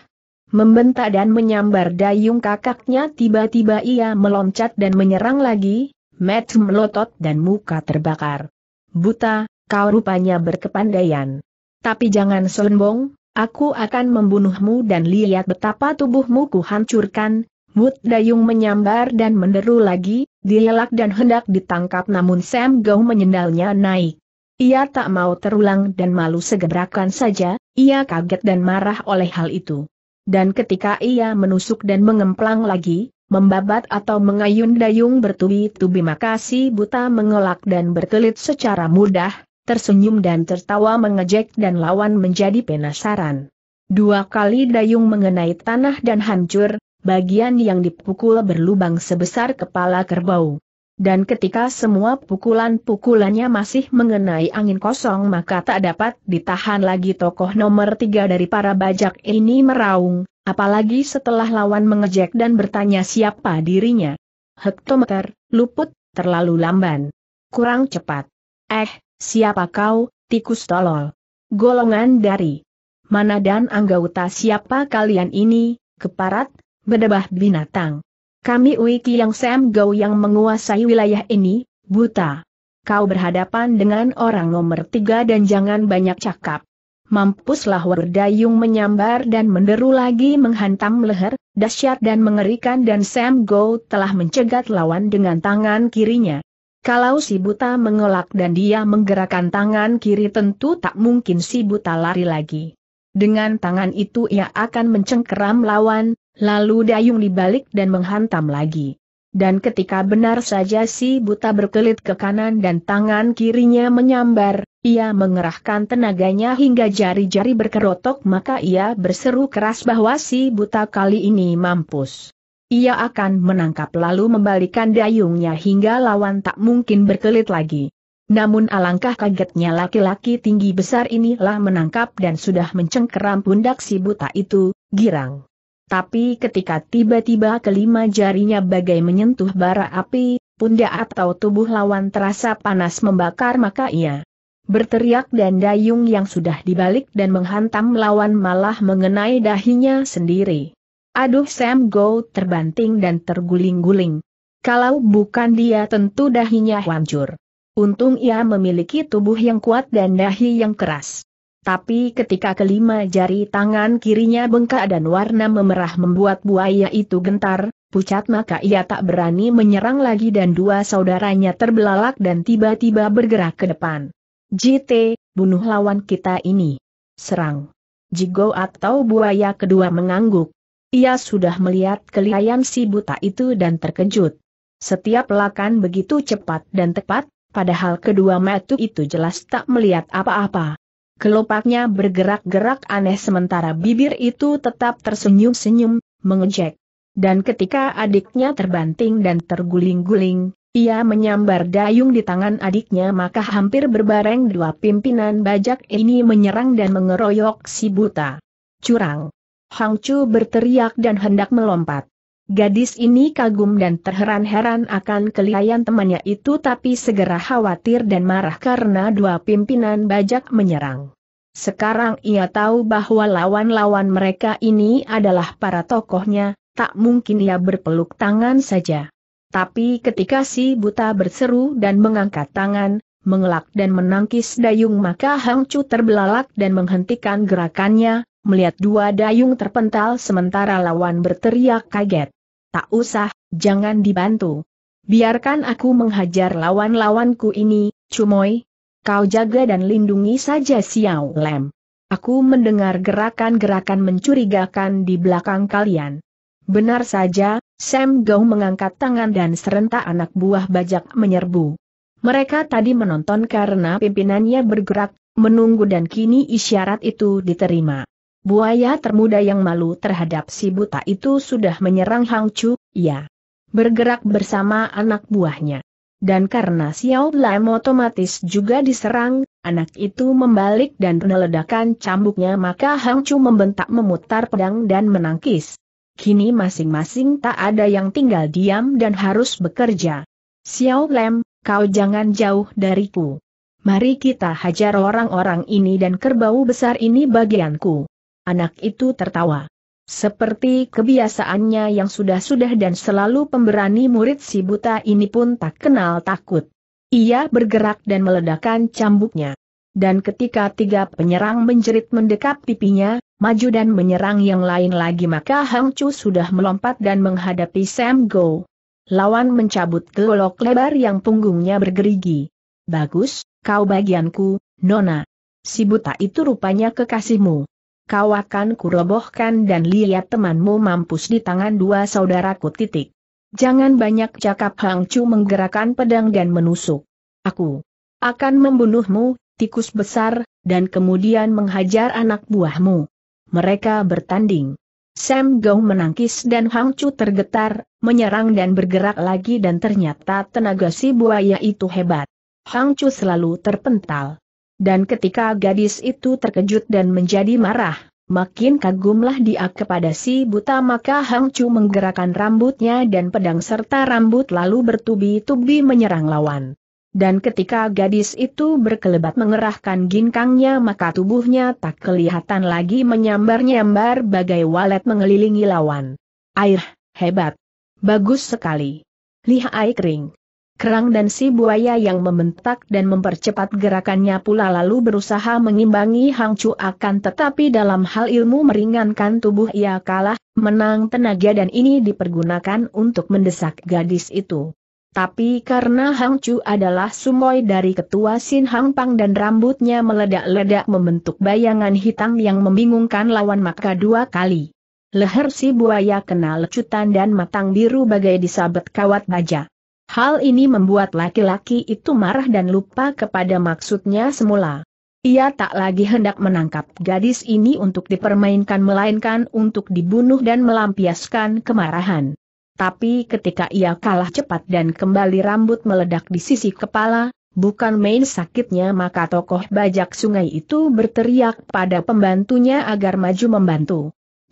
Membentak dan menyambar dayung kakaknya tiba-tiba ia meloncat dan menyerang lagi, Matt melotot dan muka terbakar. Buta, kau rupanya berkepandaian. Tapi jangan sombong, aku akan membunuhmu dan lihat betapa tubuhmu kuhancurkan, Wood Dayung menyambar dan menderu lagi, dielak dan hendak ditangkap namun Sam Gau menyendalnya naik. Ia tak mau terulang dan malu segebrakan saja, ia kaget dan marah oleh hal itu. Dan ketika ia menusuk dan mengemplang lagi, membabat atau mengayun dayung bertubi-tubi maka buta mengelak dan berkelit secara mudah, tersenyum dan tertawa mengejek dan lawan menjadi penasaran. Dua kali dayung mengenai tanah dan hancur, bagian yang dipukul berlubang sebesar kepala kerbau. Dan ketika semua pukulan-pukulannya masih mengenai angin kosong maka tak dapat ditahan lagi tokoh nomor tiga dari para bajak ini meraung, apalagi setelah lawan mengejek dan bertanya siapa dirinya. Hektometer, luput, terlalu lamban. Kurang cepat. Eh, siapa kau, tikus tolol? Golongan dari mana dan anggota siapa kalian ini, keparat, bedebah binatang. Kami wiki yang Sam Gau yang menguasai wilayah ini, buta. Kau berhadapan dengan orang nomor tiga dan jangan banyak cakap. Mampuslah Wardayung menyambar dan menderu lagi menghantam leher, dahsyat dan mengerikan dan Sam Go telah mencegat lawan dengan tangan kirinya. Kalau si buta mengelak dan dia menggerakkan tangan kiri tentu tak mungkin si buta lari lagi. Dengan tangan itu ia akan mencengkeram lawan, Lalu dayung dibalik dan menghantam lagi. Dan ketika benar saja si buta berkelit ke kanan dan tangan kirinya menyambar, ia mengerahkan tenaganya hingga jari-jari berkerotok maka ia berseru keras bahwa si buta kali ini mampus. Ia akan menangkap lalu membalikan dayungnya hingga lawan tak mungkin berkelit lagi. Namun alangkah kagetnya laki-laki tinggi besar inilah menangkap dan sudah mencengkeram pundak si buta itu, girang. Tapi ketika tiba-tiba kelima jarinya bagai menyentuh bara api, pundak atau tubuh lawan terasa panas membakar maka ia berteriak dan dayung yang sudah dibalik dan menghantam lawan malah mengenai dahinya sendiri. Aduh Sam Go terbanting dan terguling-guling. Kalau bukan dia tentu dahinya hancur. Untung ia memiliki tubuh yang kuat dan dahi yang keras. Tapi ketika kelima jari tangan kirinya bengkak dan warna memerah membuat buaya itu gentar, pucat maka ia tak berani menyerang lagi dan dua saudaranya terbelalak dan tiba-tiba bergerak ke depan. JT, bunuh lawan kita ini. Serang. Jigo atau buaya kedua mengangguk. Ia sudah melihat kelihayan si buta itu dan terkejut. Setiap lakan begitu cepat dan tepat, padahal kedua metu itu jelas tak melihat apa-apa. Kelopaknya bergerak-gerak aneh sementara bibir itu tetap tersenyum-senyum, mengejek. Dan ketika adiknya terbanting dan terguling-guling, ia menyambar dayung di tangan adiknya maka hampir berbareng dua pimpinan bajak ini menyerang dan mengeroyok si buta. Curang! Hang Chu berteriak dan hendak melompat. Gadis ini kagum dan terheran-heran akan kelihayan temannya itu tapi segera khawatir dan marah karena dua pimpinan bajak menyerang. Sekarang ia tahu bahwa lawan-lawan mereka ini adalah para tokohnya, tak mungkin ia berpeluk tangan saja. Tapi ketika si buta berseru dan mengangkat tangan, mengelak dan menangkis dayung maka Hang Chu terbelalak dan menghentikan gerakannya, melihat dua dayung terpental sementara lawan berteriak kaget tak usah, jangan dibantu. Biarkan aku menghajar lawan-lawanku ini, Cumoy. Kau jaga dan lindungi saja Xiao Lem. Aku mendengar gerakan-gerakan mencurigakan di belakang kalian. Benar saja, Sam Gau mengangkat tangan dan serentak anak buah bajak menyerbu. Mereka tadi menonton karena pimpinannya bergerak, menunggu dan kini isyarat itu diterima. Buaya termuda yang malu terhadap si buta itu sudah menyerang Hang Chu, ya. Bergerak bersama anak buahnya. Dan karena Xiao Lam otomatis juga diserang, anak itu membalik dan meledakkan cambuknya maka Hang Chu membentak memutar pedang dan menangkis. Kini masing-masing tak ada yang tinggal diam dan harus bekerja. Xiao Lam, kau jangan jauh dariku. Mari kita hajar orang-orang ini dan kerbau besar ini bagianku. Anak itu tertawa. Seperti kebiasaannya yang sudah-sudah dan selalu pemberani murid si buta ini pun tak kenal takut. Ia bergerak dan meledakkan cambuknya. Dan ketika tiga penyerang menjerit mendekap pipinya, maju dan menyerang yang lain lagi maka Hang Chu sudah melompat dan menghadapi Sam Go. Lawan mencabut golok lebar yang punggungnya bergerigi. Bagus, kau bagianku, Nona. Si buta itu rupanya kekasihmu kau akan kurobohkan dan lihat temanmu mampus di tangan dua saudaraku titik. Jangan banyak cakap Hang Chu menggerakkan pedang dan menusuk. Aku akan membunuhmu, tikus besar, dan kemudian menghajar anak buahmu. Mereka bertanding. Sam Gao menangkis dan Hang Chu tergetar, menyerang dan bergerak lagi dan ternyata tenaga si buaya itu hebat. Hang Chu selalu terpental. Dan ketika gadis itu terkejut dan menjadi marah, makin kagumlah dia kepada si buta maka Hang Chu menggerakkan rambutnya dan pedang serta rambut lalu bertubi-tubi menyerang lawan. Dan ketika gadis itu berkelebat mengerahkan ginkangnya maka tubuhnya tak kelihatan lagi menyambar-nyambar bagai walet mengelilingi lawan. Air, hebat. Bagus sekali. Lihai kering kerang dan si buaya yang membentak dan mempercepat gerakannya pula lalu berusaha mengimbangi Hang Chu akan tetapi dalam hal ilmu meringankan tubuh ia kalah, menang tenaga dan ini dipergunakan untuk mendesak gadis itu. Tapi karena Hang Chu adalah sumoy dari ketua Sin Hang Pang dan rambutnya meledak-ledak membentuk bayangan hitam yang membingungkan lawan maka dua kali. Leher si buaya kena lecutan dan matang biru bagai disabet kawat baja. Hal ini membuat laki-laki itu marah dan lupa kepada maksudnya semula. Ia tak lagi hendak menangkap gadis ini untuk dipermainkan melainkan untuk dibunuh dan melampiaskan kemarahan. Tapi ketika ia kalah cepat dan kembali rambut meledak di sisi kepala, bukan main sakitnya maka tokoh bajak sungai itu berteriak pada pembantunya agar maju membantu.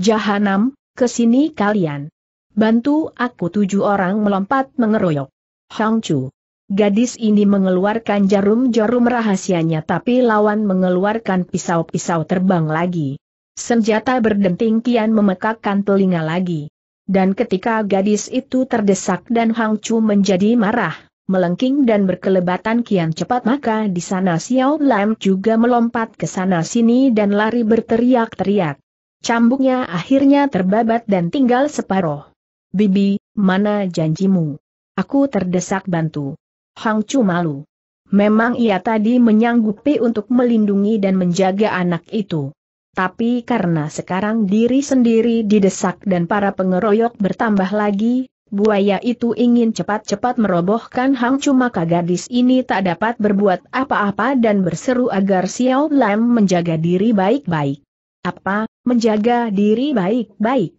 Jahanam, kesini kalian. Bantu aku tujuh orang melompat mengeroyok. Chu, Gadis ini mengeluarkan jarum-jarum rahasianya tapi lawan mengeluarkan pisau-pisau terbang lagi. Senjata berdenting kian memekakkan telinga lagi. Dan ketika gadis itu terdesak dan Hang Chu menjadi marah, melengking dan berkelebatan kian cepat maka di sana Xiao Lam juga melompat ke sana sini dan lari berteriak-teriak. Cambuknya akhirnya terbabat dan tinggal separoh. Bibi, mana janjimu? Aku terdesak bantu. Hang Chu malu. Memang ia tadi menyanggupi untuk melindungi dan menjaga anak itu. Tapi karena sekarang diri sendiri didesak dan para pengeroyok bertambah lagi, buaya itu ingin cepat-cepat merobohkan Hang Chu maka gadis ini tak dapat berbuat apa-apa dan berseru agar Xiao Lam menjaga diri baik-baik. Apa, menjaga diri baik-baik?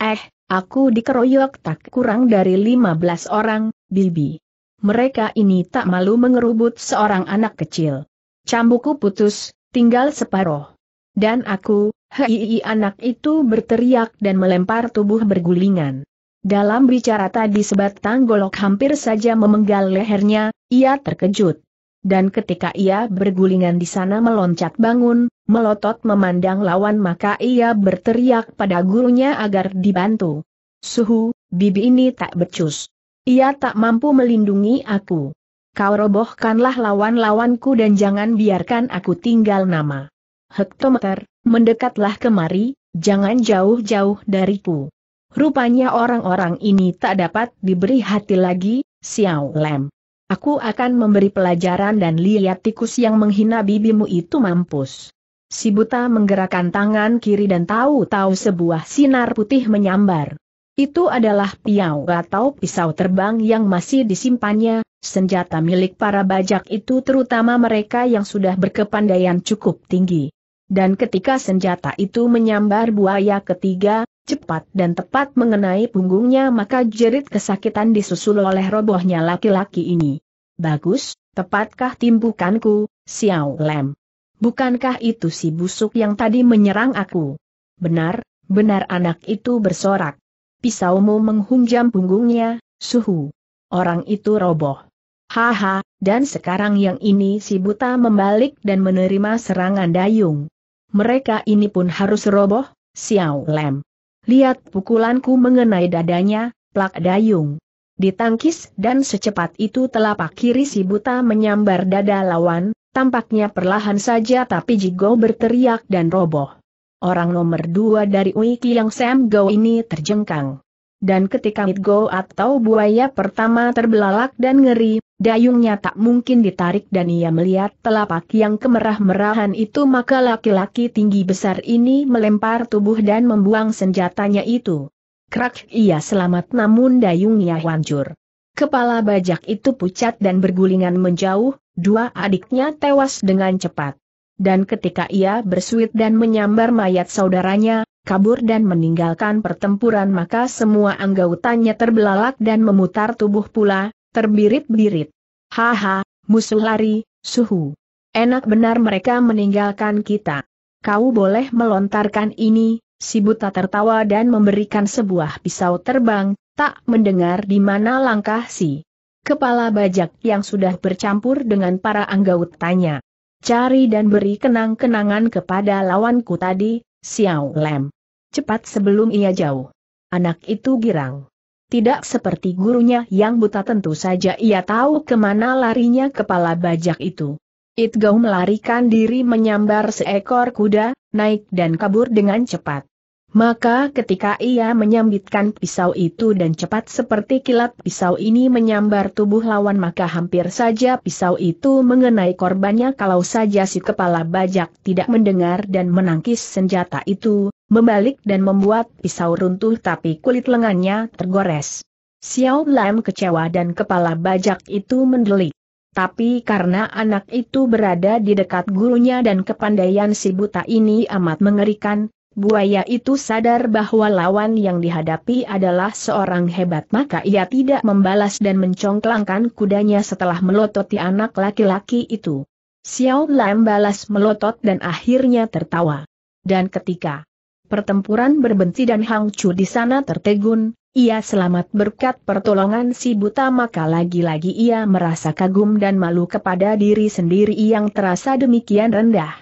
Eh, Aku dikeroyok tak kurang dari 15 orang, Bibi. Mereka ini tak malu mengerubut seorang anak kecil. Cambuku putus, tinggal separoh. Dan aku, hei anak itu berteriak dan melempar tubuh bergulingan. Dalam bicara tadi sebatang golok hampir saja memenggal lehernya, ia terkejut. Dan ketika ia bergulingan di sana meloncat bangun, melotot memandang lawan maka ia berteriak pada gurunya agar dibantu. Suhu, bibi ini tak becus. Ia tak mampu melindungi aku. Kau robohkanlah lawan-lawanku dan jangan biarkan aku tinggal nama. Hektometer, mendekatlah kemari, jangan jauh-jauh dariku. Rupanya orang-orang ini tak dapat diberi hati lagi, Xiao Lem. Aku akan memberi pelajaran dan lihat tikus yang menghina bibimu itu mampus. Si buta menggerakkan tangan kiri dan tahu-tahu sebuah sinar putih menyambar. Itu adalah piau atau pisau terbang yang masih disimpannya, senjata milik para bajak itu terutama mereka yang sudah berkepandaian cukup tinggi. Dan ketika senjata itu menyambar buaya ketiga, cepat dan tepat mengenai punggungnya maka jerit kesakitan disusul oleh robohnya laki-laki ini. Bagus, tepatkah timbukanku, Xiao Lem? Bukankah itu si busuk yang tadi menyerang aku? Benar, benar anak itu bersorak. Pisaumu menghunjam punggungnya, suhu. Orang itu roboh. Haha, dan sekarang yang ini si buta membalik dan menerima serangan dayung. Mereka ini pun harus roboh, siau Lem. Lihat pukulanku mengenai dadanya, plak dayung. Ditangkis dan secepat itu telapak kiri si buta menyambar dada lawan, tampaknya perlahan saja tapi Jigo berteriak dan roboh. Orang nomor dua dari Uiki yang Sam Go ini terjengkang. Dan ketika Midgo atau buaya pertama terbelalak dan ngeri, dayungnya tak mungkin ditarik dan ia melihat telapak yang kemerah-merahan itu maka laki-laki tinggi besar ini melempar tubuh dan membuang senjatanya itu. Krak ia selamat namun dayungnya hancur. Kepala bajak itu pucat dan bergulingan menjauh, dua adiknya tewas dengan cepat. Dan ketika ia bersuit dan menyambar mayat saudaranya, kabur dan meninggalkan pertempuran maka semua anggotanya terbelalak dan memutar tubuh pula, terbirit-birit. Haha, musuh lari, suhu. Enak benar mereka meninggalkan kita. Kau boleh melontarkan ini, si buta tertawa dan memberikan sebuah pisau terbang, tak mendengar di mana langkah si kepala bajak yang sudah bercampur dengan para anggaut tanya. Cari dan beri kenang-kenangan kepada lawanku tadi, Xiao Lem. Cepat sebelum ia jauh. Anak itu girang. Tidak seperti gurunya yang buta tentu saja ia tahu kemana larinya kepala bajak itu. Itgau melarikan diri menyambar seekor kuda, naik dan kabur dengan cepat. Maka ketika ia menyambitkan pisau itu dan cepat seperti kilat pisau ini menyambar tubuh lawan maka hampir saja pisau itu mengenai korbannya kalau saja si kepala bajak tidak mendengar dan menangkis senjata itu, membalik dan membuat pisau runtuh tapi kulit lengannya tergores. Xiao Lam kecewa dan kepala bajak itu mendelik. Tapi karena anak itu berada di dekat gurunya dan kepandaian si buta ini amat mengerikan, buaya itu sadar bahwa lawan yang dihadapi adalah seorang hebat maka ia tidak membalas dan mencongklangkan kudanya setelah melototi anak laki-laki itu. Xiao Lam balas melotot dan akhirnya tertawa. Dan ketika pertempuran berbenti dan Hang Chu di sana tertegun, ia selamat berkat pertolongan si buta maka lagi-lagi ia merasa kagum dan malu kepada diri sendiri yang terasa demikian rendah.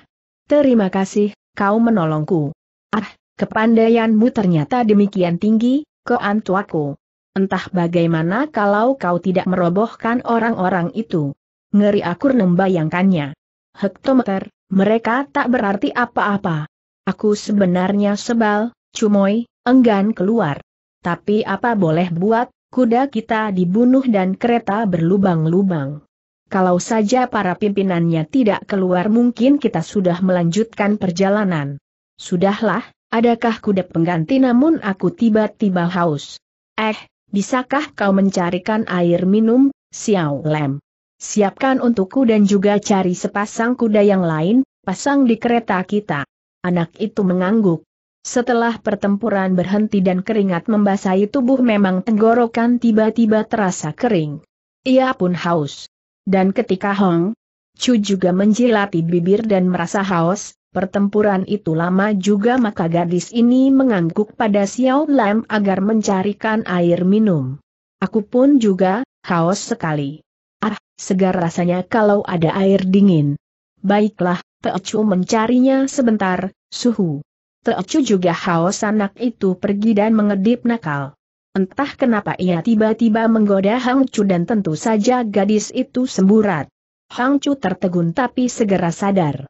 Terima kasih, kau menolongku. Ah, kepandaianmu ternyata demikian tinggi, keantuaku. antuaku. Entah bagaimana kalau kau tidak merobohkan orang-orang itu. Ngeri aku membayangkannya. Hektometer, mereka tak berarti apa-apa. Aku sebenarnya sebal, cumoy, enggan keluar. Tapi apa boleh buat, kuda kita dibunuh dan kereta berlubang-lubang. Kalau saja para pimpinannya tidak keluar mungkin kita sudah melanjutkan perjalanan. Sudahlah, adakah kuda pengganti namun aku tiba-tiba haus. Eh, bisakah kau mencarikan air minum, Xiao Lem? Siapkan untukku dan juga cari sepasang kuda yang lain, pasang di kereta kita. Anak itu mengangguk. Setelah pertempuran berhenti dan keringat membasahi tubuh memang tenggorokan tiba-tiba terasa kering. Ia pun haus. Dan ketika Hong Chu juga menjilati bibir dan merasa haus, Pertempuran itu lama juga maka gadis ini mengangguk pada Xiao Lam agar mencarikan air minum. Aku pun juga, haus sekali. Ah, segar rasanya kalau ada air dingin. Baiklah, Teocu mencarinya sebentar, suhu. Teocu juga haus anak itu pergi dan mengedip nakal. Entah kenapa ia tiba-tiba menggoda Hang Chu dan tentu saja gadis itu semburat. Hang Chu tertegun tapi segera sadar.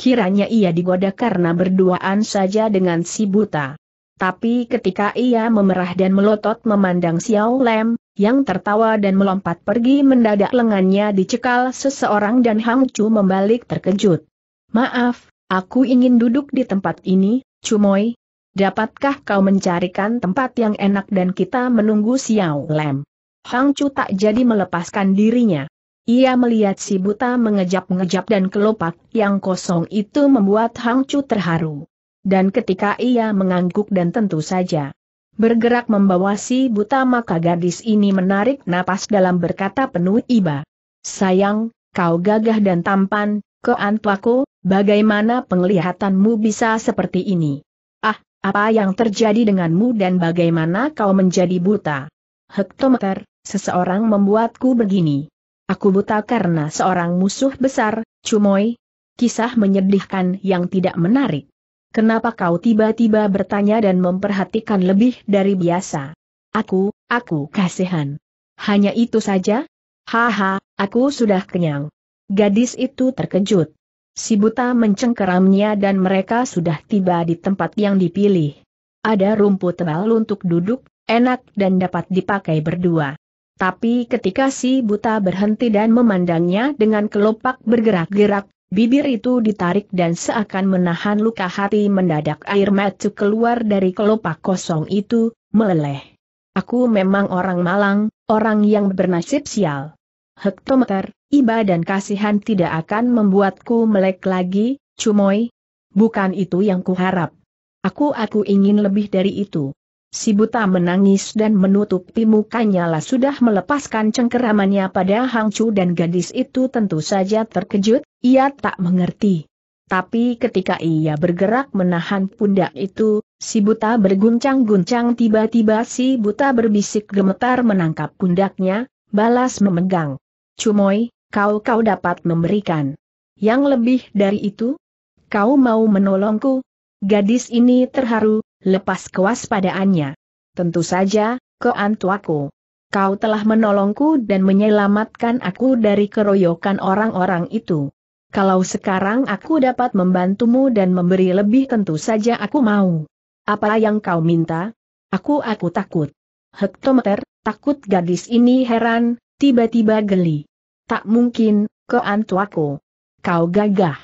Kiranya ia digoda karena berduaan saja dengan si buta. Tapi ketika ia memerah dan melotot memandang Xiao Lem, yang tertawa dan melompat pergi mendadak lengannya dicekal seseorang dan Hang Chu membalik terkejut. Maaf, aku ingin duduk di tempat ini, cumoi. Dapatkah kau mencarikan tempat yang enak dan kita menunggu Xiao Lem? Hang Chu tak jadi melepaskan dirinya. Ia melihat si buta mengejap-ngejap dan kelopak yang kosong itu membuat Hang Chu terharu. Dan ketika ia mengangguk dan tentu saja bergerak membawa si buta maka gadis ini menarik napas dalam berkata penuh iba. Sayang, kau gagah dan tampan, ke antuaku, bagaimana penglihatanmu bisa seperti ini? Ah, apa yang terjadi denganmu dan bagaimana kau menjadi buta? Hektometer, seseorang membuatku begini. Aku buta karena seorang musuh besar, Cumoy. Kisah menyedihkan yang tidak menarik. Kenapa kau tiba-tiba bertanya dan memperhatikan lebih dari biasa? Aku, aku kasihan. Hanya itu saja? Haha, aku sudah kenyang. Gadis itu terkejut. Si buta mencengkeramnya dan mereka sudah tiba di tempat yang dipilih. Ada rumput tebal untuk duduk, enak dan dapat dipakai berdua. Tapi ketika si buta berhenti dan memandangnya dengan kelopak bergerak-gerak, bibir itu ditarik dan seakan menahan luka hati mendadak air mata keluar dari kelopak kosong itu, meleleh. Aku memang orang malang, orang yang bernasib sial. Hektometer, iba dan kasihan tidak akan membuatku melek lagi, cumoy. Bukan itu yang kuharap. Aku-aku ingin lebih dari itu. Si buta menangis dan menutupi mukanya lah sudah melepaskan cengkeramannya pada Hang Chu dan gadis itu tentu saja terkejut, ia tak mengerti. Tapi ketika ia bergerak menahan pundak itu, si buta berguncang-guncang tiba-tiba si buta berbisik gemetar menangkap pundaknya, balas memegang. Cumoy, kau-kau dapat memberikan. Yang lebih dari itu? Kau mau menolongku? Gadis ini terharu, lepas kewaspadaannya. Tentu saja, keantuaku. Kau telah menolongku dan menyelamatkan aku dari keroyokan orang-orang itu. Kalau sekarang aku dapat membantumu dan memberi lebih tentu saja aku mau. Apa yang kau minta? Aku aku takut. Hektometer, takut gadis ini heran, tiba-tiba geli. Tak mungkin, keantuaku. Kau gagah.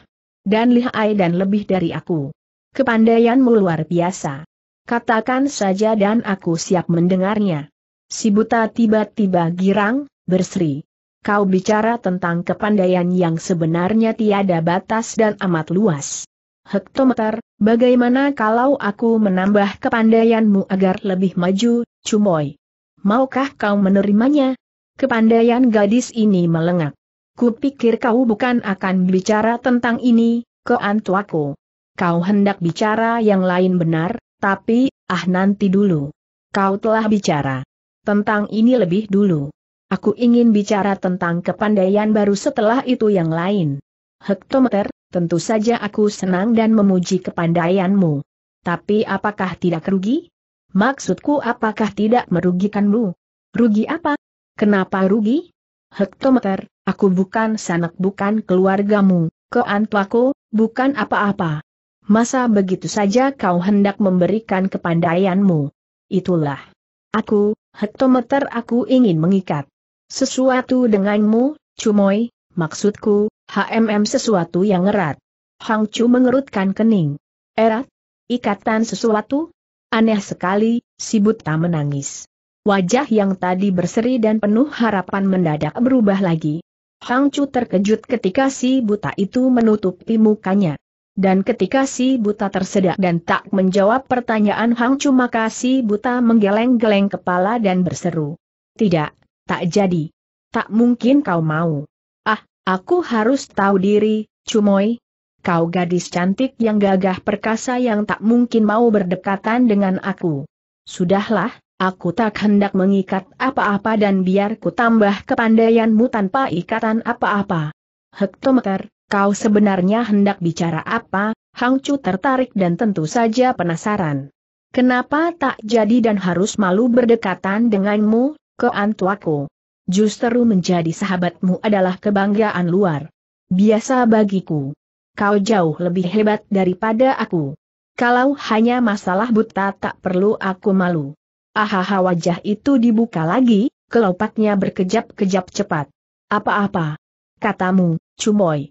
Dan lihai dan lebih dari aku. Kepandaianmu luar biasa. Katakan saja dan aku siap mendengarnya. Si buta tiba-tiba girang, berseri. Kau bicara tentang kepandaian yang sebenarnya tiada batas dan amat luas. Hektometer, bagaimana kalau aku menambah kepandaianmu agar lebih maju, Cumoy? Maukah kau menerimanya? Kepandaian gadis ini melengak. Kupikir kau bukan akan bicara tentang ini, ke antuaku kau hendak bicara yang lain benar, tapi, ah nanti dulu. Kau telah bicara tentang ini lebih dulu. Aku ingin bicara tentang kepandaian baru setelah itu yang lain. Hektometer, tentu saja aku senang dan memuji kepandaianmu. Tapi apakah tidak rugi? Maksudku apakah tidak merugikanmu? Rugi apa? Kenapa rugi? Hektometer, aku bukan sanak bukan keluargamu, keantaku, bukan apa-apa. Masa begitu saja kau hendak memberikan kepandaianmu? Itulah. Aku, hektometer aku ingin mengikat. Sesuatu denganmu, Cumoy, maksudku, HMM sesuatu yang erat. Hang Chu mengerutkan kening. Erat? Ikatan sesuatu? Aneh sekali, si buta menangis. Wajah yang tadi berseri dan penuh harapan mendadak berubah lagi. Hang Chu terkejut ketika si buta itu menutupi mukanya. Dan ketika si buta tersedak dan tak menjawab pertanyaan Hang Chu maka si buta menggeleng-geleng kepala dan berseru. Tidak, tak jadi. Tak mungkin kau mau. Ah, aku harus tahu diri, Cumoy. Kau gadis cantik yang gagah perkasa yang tak mungkin mau berdekatan dengan aku. Sudahlah, aku tak hendak mengikat apa-apa dan biar ku tambah kepandaianmu tanpa ikatan apa-apa. Hektometer, kau sebenarnya hendak bicara apa, Hang Chu tertarik dan tentu saja penasaran. Kenapa tak jadi dan harus malu berdekatan denganmu, keantuaku? antuaku? Justru menjadi sahabatmu adalah kebanggaan luar. Biasa bagiku. Kau jauh lebih hebat daripada aku. Kalau hanya masalah buta tak perlu aku malu. Ahaha wajah itu dibuka lagi, kelopaknya berkejap-kejap cepat. Apa-apa? Katamu, Cumoy.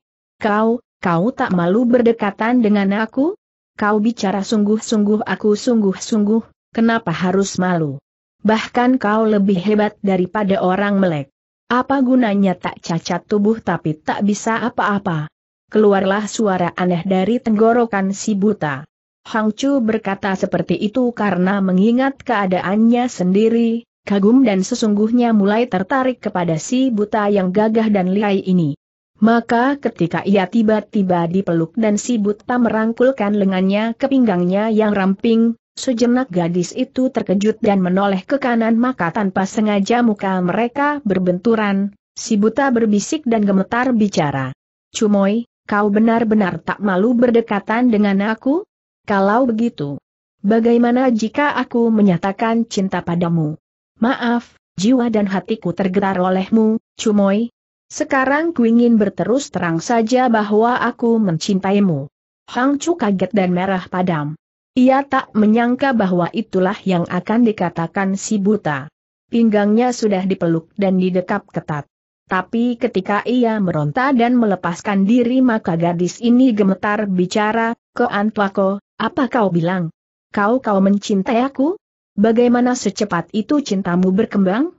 Kau, kau tak malu berdekatan dengan aku? Kau bicara sungguh-sungguh aku sungguh-sungguh, kenapa harus malu? Bahkan kau lebih hebat daripada orang melek. Apa gunanya tak cacat tubuh tapi tak bisa apa-apa? Keluarlah suara aneh dari tenggorokan si buta. Hang Chu berkata seperti itu karena mengingat keadaannya sendiri, kagum dan sesungguhnya mulai tertarik kepada si buta yang gagah dan lihai ini. Maka ketika ia tiba-tiba dipeluk dan si tak merangkulkan lengannya ke pinggangnya yang ramping, sejenak gadis itu terkejut dan menoleh ke kanan maka tanpa sengaja muka mereka berbenturan, si buta berbisik dan gemetar bicara. Cumoy, kau benar-benar tak malu berdekatan dengan aku? Kalau begitu, bagaimana jika aku menyatakan cinta padamu? Maaf, jiwa dan hatiku tergetar olehmu, Cumoy, sekarang ku ingin berterus terang saja bahwa aku mencintaimu. Hang Chu kaget dan merah padam. Ia tak menyangka bahwa itulah yang akan dikatakan si buta. Pinggangnya sudah dipeluk dan didekap ketat. Tapi ketika ia meronta dan melepaskan diri maka gadis ini gemetar bicara, Ko Antuako, apa kau bilang? Kau kau mencintai aku? Bagaimana secepat itu cintamu berkembang?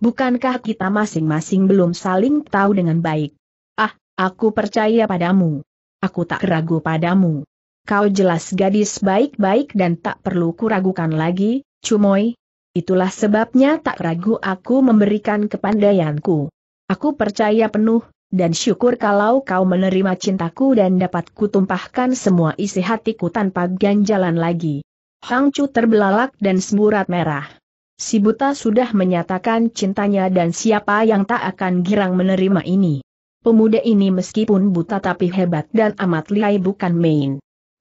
Bukankah kita masing-masing belum saling tahu dengan baik? Ah, aku percaya padamu. Aku tak ragu padamu. Kau jelas gadis baik-baik dan tak perlu kuragukan lagi, Cumoy. Itulah sebabnya tak ragu aku memberikan kepandaianku. Aku percaya penuh, dan syukur kalau kau menerima cintaku dan dapat kutumpahkan semua isi hatiku tanpa ganjalan lagi. Hang Chu terbelalak dan semburat merah si buta sudah menyatakan cintanya dan siapa yang tak akan girang menerima ini. Pemuda ini meskipun buta tapi hebat dan amat lihai bukan main.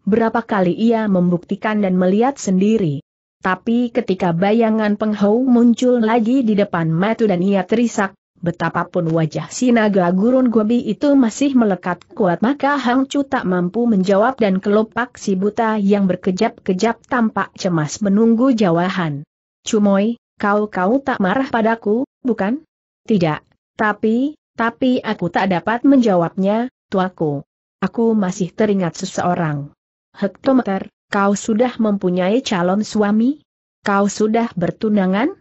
Berapa kali ia membuktikan dan melihat sendiri. Tapi ketika bayangan penghau muncul lagi di depan Matu dan ia terisak, betapapun wajah si naga gurun gobi itu masih melekat kuat maka Hang Chu tak mampu menjawab dan kelopak si buta yang berkejap-kejap tampak cemas menunggu jawahan. Cumoy, kau-kau tak marah padaku, bukan? Tidak, tapi, tapi aku tak dapat menjawabnya, tuaku. Aku masih teringat seseorang. Hektometer, kau sudah mempunyai calon suami? Kau sudah bertunangan?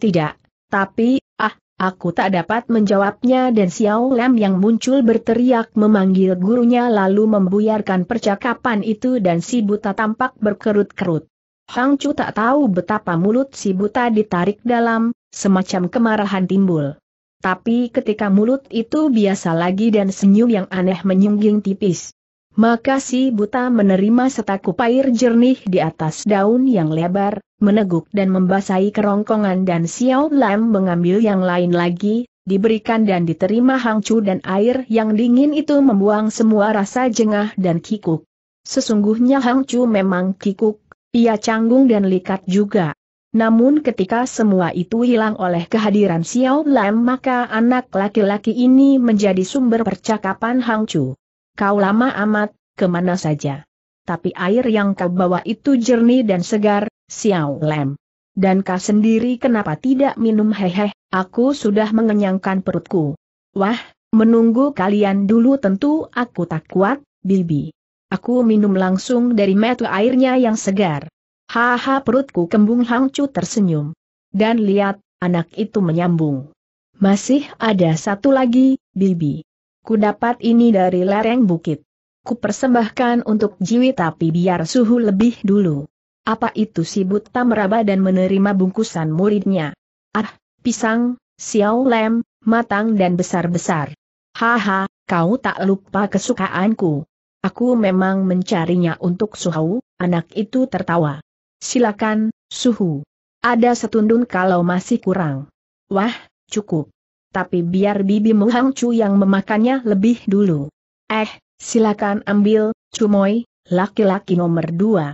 Tidak, tapi, ah, aku tak dapat menjawabnya dan Xiao Lam yang muncul berteriak memanggil gurunya lalu membuyarkan percakapan itu dan si buta tampak berkerut-kerut. Hang Chu tak tahu betapa mulut si buta ditarik dalam, semacam kemarahan timbul. Tapi ketika mulut itu biasa lagi dan senyum yang aneh menyungging tipis. Maka si buta menerima setakup air jernih di atas daun yang lebar, meneguk dan membasahi kerongkongan dan Xiao Lam mengambil yang lain lagi, diberikan dan diterima Hang Chu dan air yang dingin itu membuang semua rasa jengah dan kikuk. Sesungguhnya Hang Chu memang kikuk, ia canggung dan likat juga. Namun ketika semua itu hilang oleh kehadiran Xiao Lam maka anak laki-laki ini menjadi sumber percakapan Hang Chu. Kau lama amat, kemana saja. Tapi air yang kau bawa itu jernih dan segar, Xiao Lam. Dan kau sendiri kenapa tidak minum hehe, aku sudah mengenyangkan perutku. Wah, menunggu kalian dulu tentu aku tak kuat, Bibi. Aku minum langsung dari metu airnya yang segar. Haha perutku kembung Hangcu tersenyum. Dan lihat, anak itu menyambung. Masih ada satu lagi, Bibi. Ku dapat ini dari lereng bukit. Ku persembahkan untuk Jiwi tapi biar suhu lebih dulu. Apa itu si buta meraba dan menerima bungkusan muridnya? Ah, pisang, siau lem, matang dan besar-besar. Haha, kau tak lupa kesukaanku. Aku memang mencarinya untuk Suhu, anak itu tertawa. Silakan, Suhu. Ada setundun kalau masih kurang. Wah, cukup. Tapi biar bibi Muhang Chu yang memakannya lebih dulu. Eh, silakan ambil, Cumoy, laki-laki nomor dua.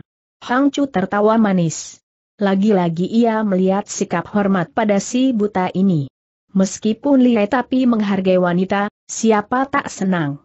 Chu tertawa manis. Lagi-lagi ia melihat sikap hormat pada si buta ini. Meskipun lihai tapi menghargai wanita, siapa tak senang.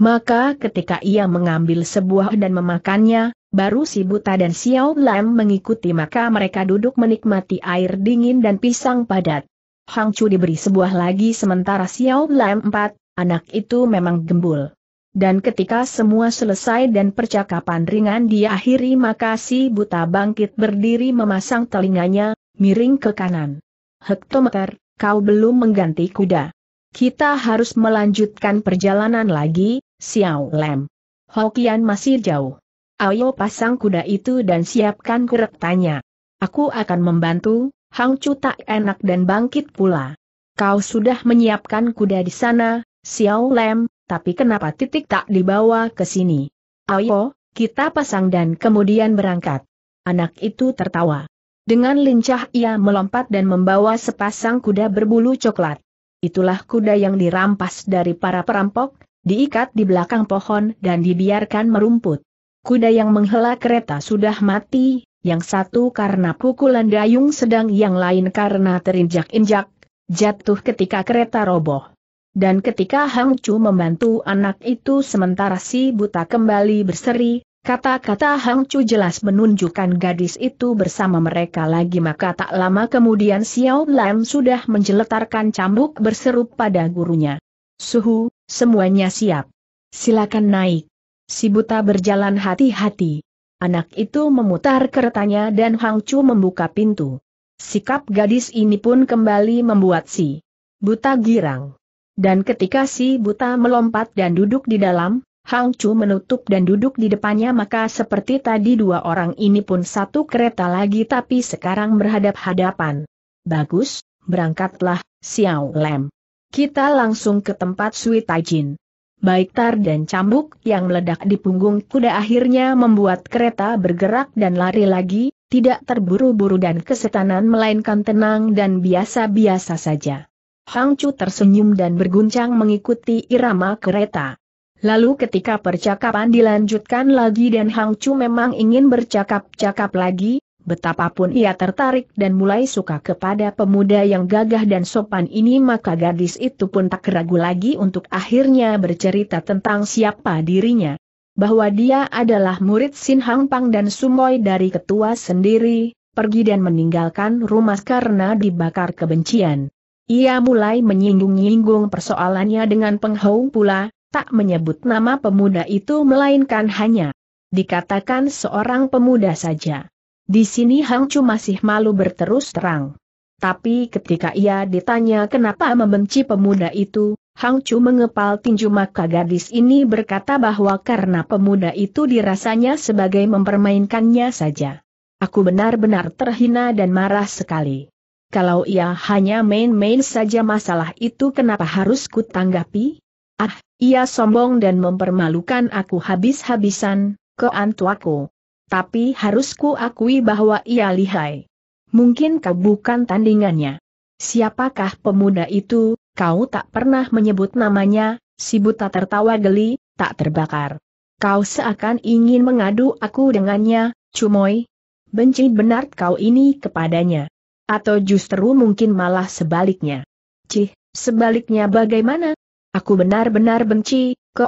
Maka ketika ia mengambil sebuah dan memakannya, baru si buta dan Xiao Lam mengikuti maka mereka duduk menikmati air dingin dan pisang padat. Hang Chu diberi sebuah lagi sementara Xiao Lam empat, anak itu memang gembul. Dan ketika semua selesai dan percakapan ringan diakhiri maka si buta bangkit berdiri memasang telinganya, miring ke kanan. Hektometer, kau belum mengganti kuda. Kita harus melanjutkan perjalanan lagi, Xiao Lem. Hokian masih jauh. Ayo pasang kuda itu dan siapkan kurek tanya. Aku akan membantu, Hang Chu tak enak dan bangkit pula. Kau sudah menyiapkan kuda di sana, Xiao Lem, tapi kenapa titik tak dibawa ke sini? Ayo, kita pasang dan kemudian berangkat. Anak itu tertawa. Dengan lincah ia melompat dan membawa sepasang kuda berbulu coklat. Itulah kuda yang dirampas dari para perampok, diikat di belakang pohon dan dibiarkan merumput. Kuda yang menghela kereta sudah mati, yang satu karena pukulan dayung sedang yang lain karena terinjak-injak, jatuh ketika kereta roboh. Dan ketika Hang Chu membantu anak itu sementara si buta kembali berseri, kata-kata Hang Chu jelas menunjukkan gadis itu bersama mereka lagi maka tak lama kemudian Xiao Lam sudah menjeletarkan cambuk berseru pada gurunya. Suhu, Semuanya siap. Silakan naik. Si buta berjalan hati-hati. Anak itu memutar keretanya dan Hang Chu membuka pintu. Sikap gadis ini pun kembali membuat si buta girang. Dan ketika si buta melompat dan duduk di dalam, Hang Chu menutup dan duduk di depannya maka seperti tadi dua orang ini pun satu kereta lagi tapi sekarang berhadap-hadapan. Bagus, berangkatlah, Xiao Lem. Kita langsung ke tempat Sui Taijin. Baik tar dan cambuk yang meledak di punggung kuda akhirnya membuat kereta bergerak dan lari lagi, tidak terburu-buru dan kesetanan melainkan tenang dan biasa-biasa saja. Hang Chu tersenyum dan berguncang mengikuti irama kereta. Lalu ketika percakapan dilanjutkan lagi dan Hang Chu memang ingin bercakap-cakap lagi, Betapapun ia tertarik dan mulai suka kepada pemuda yang gagah dan sopan ini maka gadis itu pun tak ragu lagi untuk akhirnya bercerita tentang siapa dirinya. Bahwa dia adalah murid Sin Hang Pang dan Sumoy dari ketua sendiri, pergi dan meninggalkan rumah karena dibakar kebencian. Ia mulai menyinggung-nyinggung persoalannya dengan penghau pula, tak menyebut nama pemuda itu melainkan hanya dikatakan seorang pemuda saja. Di sini Hang Chu masih malu berterus terang. Tapi ketika ia ditanya kenapa membenci pemuda itu, Hang Chu mengepal tinju maka gadis ini berkata bahwa karena pemuda itu dirasanya sebagai mempermainkannya saja. Aku benar-benar terhina dan marah sekali. Kalau ia hanya main-main saja masalah itu kenapa harus kutanggapi? Ah, ia sombong dan mempermalukan aku habis-habisan, keantuaku tapi harusku akui bahwa ia lihai. Mungkin kau bukan tandingannya. Siapakah pemuda itu, kau tak pernah menyebut namanya, si buta tertawa geli, tak terbakar. Kau seakan ingin mengadu aku dengannya, cumoy. Benci benar kau ini kepadanya. Atau justru mungkin malah sebaliknya. Cih, sebaliknya bagaimana? Aku benar-benar benci, ke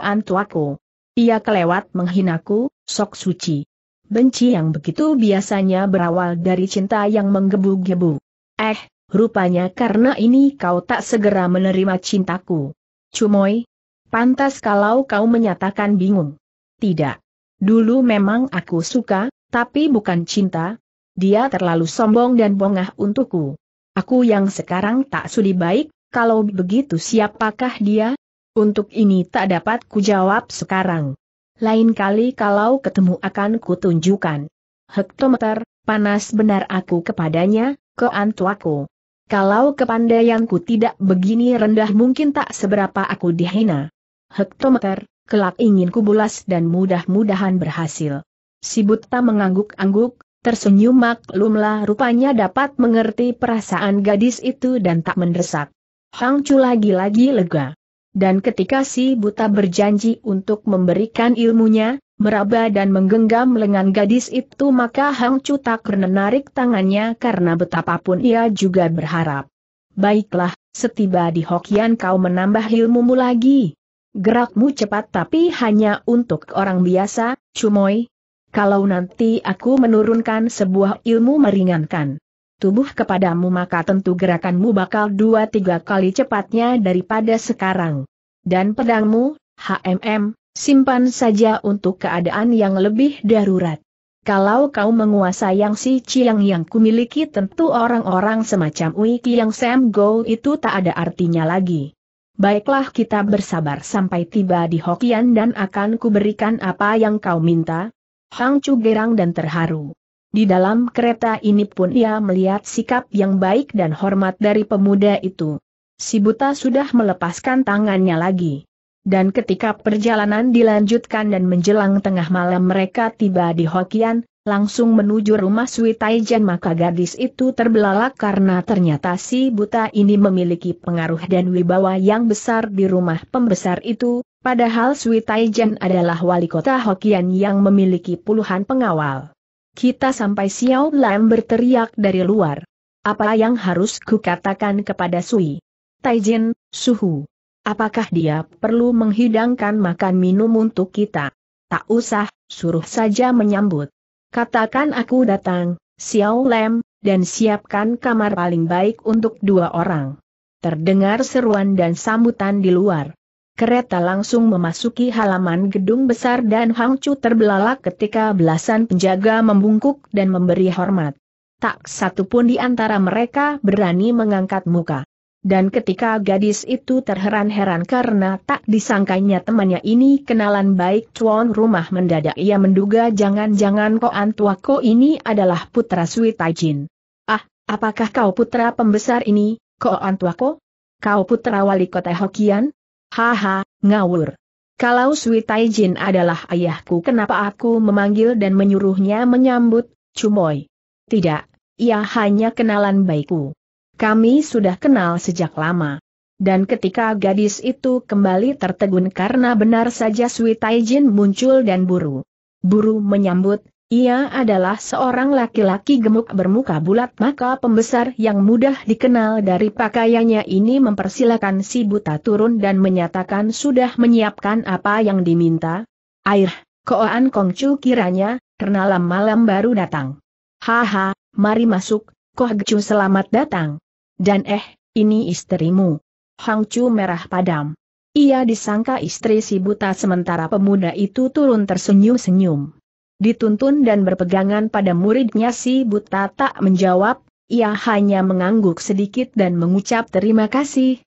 Ia kelewat menghinaku, sok suci benci yang begitu biasanya berawal dari cinta yang menggebu-gebu. Eh, rupanya karena ini kau tak segera menerima cintaku. Cumoy, pantas kalau kau menyatakan bingung. Tidak. Dulu memang aku suka, tapi bukan cinta. Dia terlalu sombong dan bongah untukku. Aku yang sekarang tak sudi baik, kalau begitu siapakah dia? Untuk ini tak dapat kujawab sekarang. Lain kali kalau ketemu akan kutunjukkan. Hektometer, panas benar aku kepadanya, ke antuaku. Kalau kepandaianku tidak begini rendah mungkin tak seberapa aku dihina. Hektometer, kelak ingin kubulas dan mudah-mudahan berhasil. Si buta mengangguk-angguk, tersenyum maklumlah rupanya dapat mengerti perasaan gadis itu dan tak mendesak. Hang lagi-lagi lega. Dan ketika si buta berjanji untuk memberikan ilmunya, meraba dan menggenggam lengan gadis itu maka Hang Chu tak menarik tangannya karena betapapun ia juga berharap. Baiklah, setiba di Hokian kau menambah ilmumu lagi. Gerakmu cepat tapi hanya untuk orang biasa, Cumoy. Kalau nanti aku menurunkan sebuah ilmu meringankan tubuh kepadamu maka tentu gerakanmu bakal dua tiga kali cepatnya daripada sekarang. Dan pedangmu, HMM, simpan saja untuk keadaan yang lebih darurat. Kalau kau menguasai yang si Chiang yang kumiliki tentu orang-orang semacam Wiki yang Sam Go itu tak ada artinya lagi. Baiklah kita bersabar sampai tiba di Hokian dan akan kuberikan apa yang kau minta. Hang Chu gerang dan terharu. Di dalam kereta ini pun ia melihat sikap yang baik dan hormat dari pemuda itu. Si buta sudah melepaskan tangannya lagi. Dan ketika perjalanan dilanjutkan dan menjelang tengah malam mereka tiba di Hokian, langsung menuju rumah Sui Taijan maka gadis itu terbelalak karena ternyata si buta ini memiliki pengaruh dan wibawa yang besar di rumah pembesar itu, padahal Sui Taijan adalah wali kota Hokian yang memiliki puluhan pengawal. Kita sampai Xiao Lam berteriak dari luar. Apa yang harus kukatakan kepada Sui? Taijin, Suhu. Apakah dia perlu menghidangkan makan minum untuk kita? Tak usah, suruh saja menyambut. Katakan aku datang, Xiao Lam, dan siapkan kamar paling baik untuk dua orang. Terdengar seruan dan sambutan di luar. Kereta langsung memasuki halaman gedung besar dan Hang Chu terbelalak ketika belasan penjaga membungkuk dan memberi hormat. Tak satu pun di antara mereka berani mengangkat muka. Dan ketika gadis itu terheran-heran karena tak disangkanya temannya ini kenalan baik cuan rumah mendadak ia menduga jangan-jangan Ko Antua Ko ini adalah putra Sui Taijin. Ah, apakah kau putra pembesar ini, Ko Antua Ko? Kau putra wali kota Hokian? Haha, ngawur. Kalau Sui Taijin adalah ayahku kenapa aku memanggil dan menyuruhnya menyambut, Cumoy? Tidak, ia hanya kenalan baikku. Kami sudah kenal sejak lama. Dan ketika gadis itu kembali tertegun karena benar saja Sui Taijin muncul dan buru. Buru menyambut, ia adalah seorang laki-laki gemuk bermuka bulat maka pembesar yang mudah dikenal dari pakaiannya ini mempersilakan si buta turun dan menyatakan sudah menyiapkan apa yang diminta. Air, koan kongcu kiranya, karena malam baru datang. Haha, mari masuk, kohgecu selamat datang. Dan eh, ini istrimu. Hangcu merah padam. Ia disangka istri si buta sementara pemuda itu turun tersenyum-senyum. Dituntun dan berpegangan pada muridnya si buta tak menjawab, ia hanya mengangguk sedikit dan mengucap terima kasih.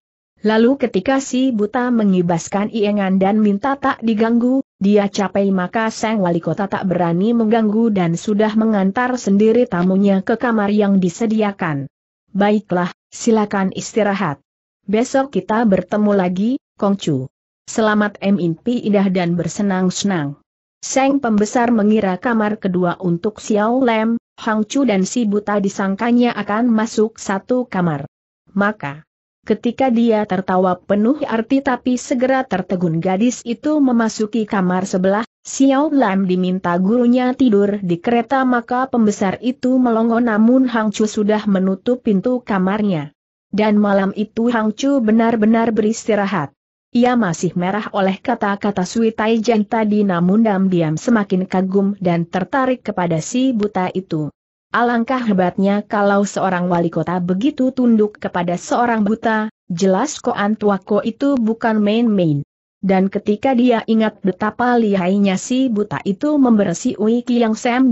Lalu ketika si buta mengibaskan iengan dan minta tak diganggu, dia capai maka sang wali kota tak berani mengganggu dan sudah mengantar sendiri tamunya ke kamar yang disediakan. Baiklah, silakan istirahat. Besok kita bertemu lagi, Kongcu. Selamat mimpi indah dan bersenang-senang. Seng pembesar mengira kamar kedua untuk Xiao Lem, Hang Chu dan si buta disangkanya akan masuk satu kamar. Maka, ketika dia tertawa penuh arti tapi segera tertegun gadis itu memasuki kamar sebelah, Xiao Lam diminta gurunya tidur di kereta maka pembesar itu melongo namun Hang Chu sudah menutup pintu kamarnya. Dan malam itu Hang Chu benar-benar beristirahat. Ia masih merah oleh kata-kata Sui Taijan tadi namun diam-diam semakin kagum dan tertarik kepada si buta itu. Alangkah hebatnya kalau seorang wali kota begitu tunduk kepada seorang buta, jelas Koan Tuako itu bukan main-main. Dan ketika dia ingat betapa lihainya si buta itu membersih Ui Kiang Sam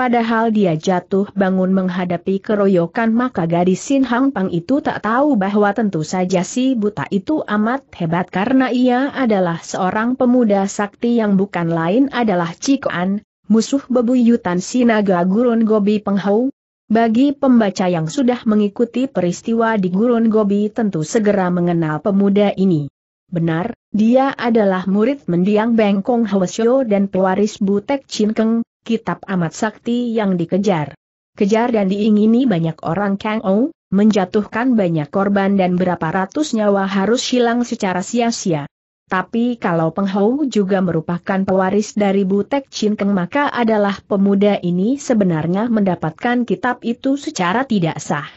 Padahal dia jatuh bangun menghadapi keroyokan maka gadis Sin Hang Pang itu tak tahu bahwa tentu saja si buta itu amat hebat karena ia adalah seorang pemuda sakti yang bukan lain adalah An, musuh bebuyutan Sinaga Gurun Gobi Penghau. Bagi pembaca yang sudah mengikuti peristiwa di Gurun Gobi tentu segera mengenal pemuda ini. Benar, dia adalah murid mendiang Bengkong Hwasyo dan pewaris Butek Chin Keng, kitab amat sakti yang dikejar. Kejar dan diingini banyak orang Kang Ou, menjatuhkan banyak korban dan berapa ratus nyawa harus hilang secara sia-sia. Tapi kalau Peng Hou juga merupakan pewaris dari Butek Chin Keng maka adalah pemuda ini sebenarnya mendapatkan kitab itu secara tidak sah.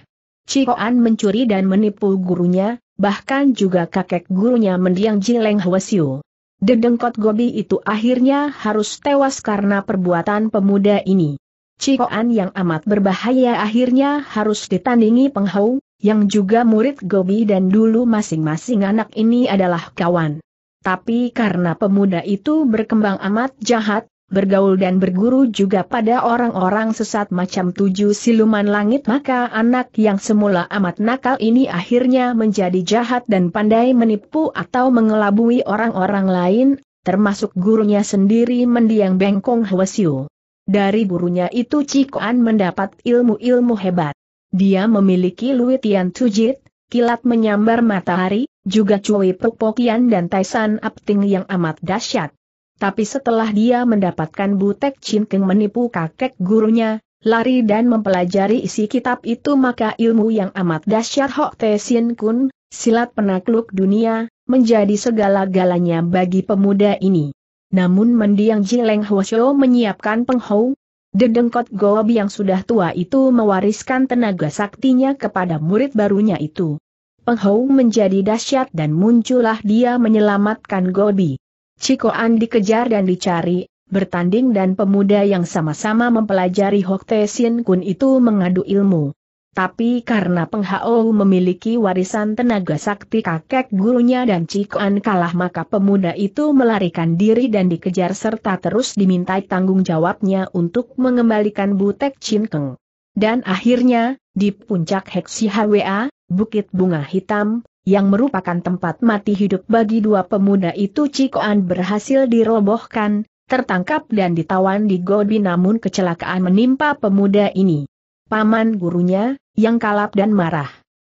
Cikoan mencuri dan menipu gurunya, bahkan juga kakek gurunya mendiang Jileng Hwasyu. Dedengkot Gobi itu akhirnya harus tewas karena perbuatan pemuda ini. Cikoan yang amat berbahaya akhirnya harus ditandingi Penghau, yang juga murid Gobi dan dulu masing-masing anak ini adalah kawan. Tapi karena pemuda itu berkembang amat jahat, bergaul dan berguru juga pada orang-orang sesat macam tujuh siluman langit maka anak yang semula amat nakal ini akhirnya menjadi jahat dan pandai menipu atau mengelabui orang-orang lain, termasuk gurunya sendiri mendiang Bengkong Hwasyu. Dari gurunya itu Cikoan mendapat ilmu-ilmu hebat. Dia memiliki Luitian Tujit, kilat menyambar matahari, juga Cui Pepokian dan Taisan Apting yang amat dahsyat. Tapi setelah dia mendapatkan Butek Keng menipu kakek gurunya, lari dan mempelajari isi kitab itu maka ilmu yang amat dahsyat Hok Te Sin Kun, silat penakluk dunia, menjadi segala-galanya bagi pemuda ini. Namun mendiang Jileng Hwasyo menyiapkan penghou, dedengkot Goob yang sudah tua itu mewariskan tenaga saktinya kepada murid barunya itu. Penghou menjadi dahsyat dan muncullah dia menyelamatkan Gobi. Cikoan dikejar dan dicari, bertanding dan pemuda yang sama-sama mempelajari Hokte Sien Kun itu mengadu ilmu. Tapi karena Peng Hao memiliki warisan tenaga sakti kakek gurunya dan Cikoan kalah maka pemuda itu melarikan diri dan dikejar serta terus dimintai tanggung jawabnya untuk mengembalikan Butek Chin Keng. Dan akhirnya, di puncak Heksi Hwa, Bukit Bunga Hitam, yang merupakan tempat mati hidup bagi dua pemuda itu Cikoan berhasil dirobohkan, tertangkap dan ditawan di Gobi namun kecelakaan menimpa pemuda ini. Paman gurunya, yang kalap dan marah.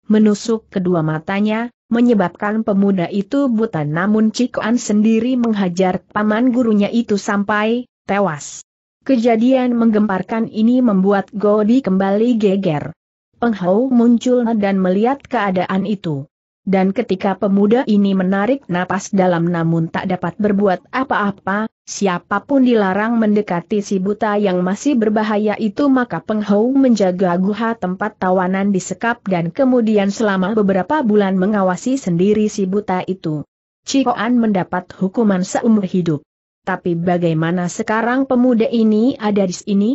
Menusuk kedua matanya, menyebabkan pemuda itu buta namun Cikoan sendiri menghajar paman gurunya itu sampai tewas. Kejadian menggemparkan ini membuat Godi kembali geger. Penghau muncul dan melihat keadaan itu. Dan ketika pemuda ini menarik napas dalam namun tak dapat berbuat apa-apa, siapapun dilarang mendekati si buta yang masih berbahaya itu maka Penghou menjaga guha tempat tawanan disekap dan kemudian selama beberapa bulan mengawasi sendiri si buta itu. Cikoan mendapat hukuman seumur hidup. Tapi bagaimana sekarang pemuda ini ada di sini?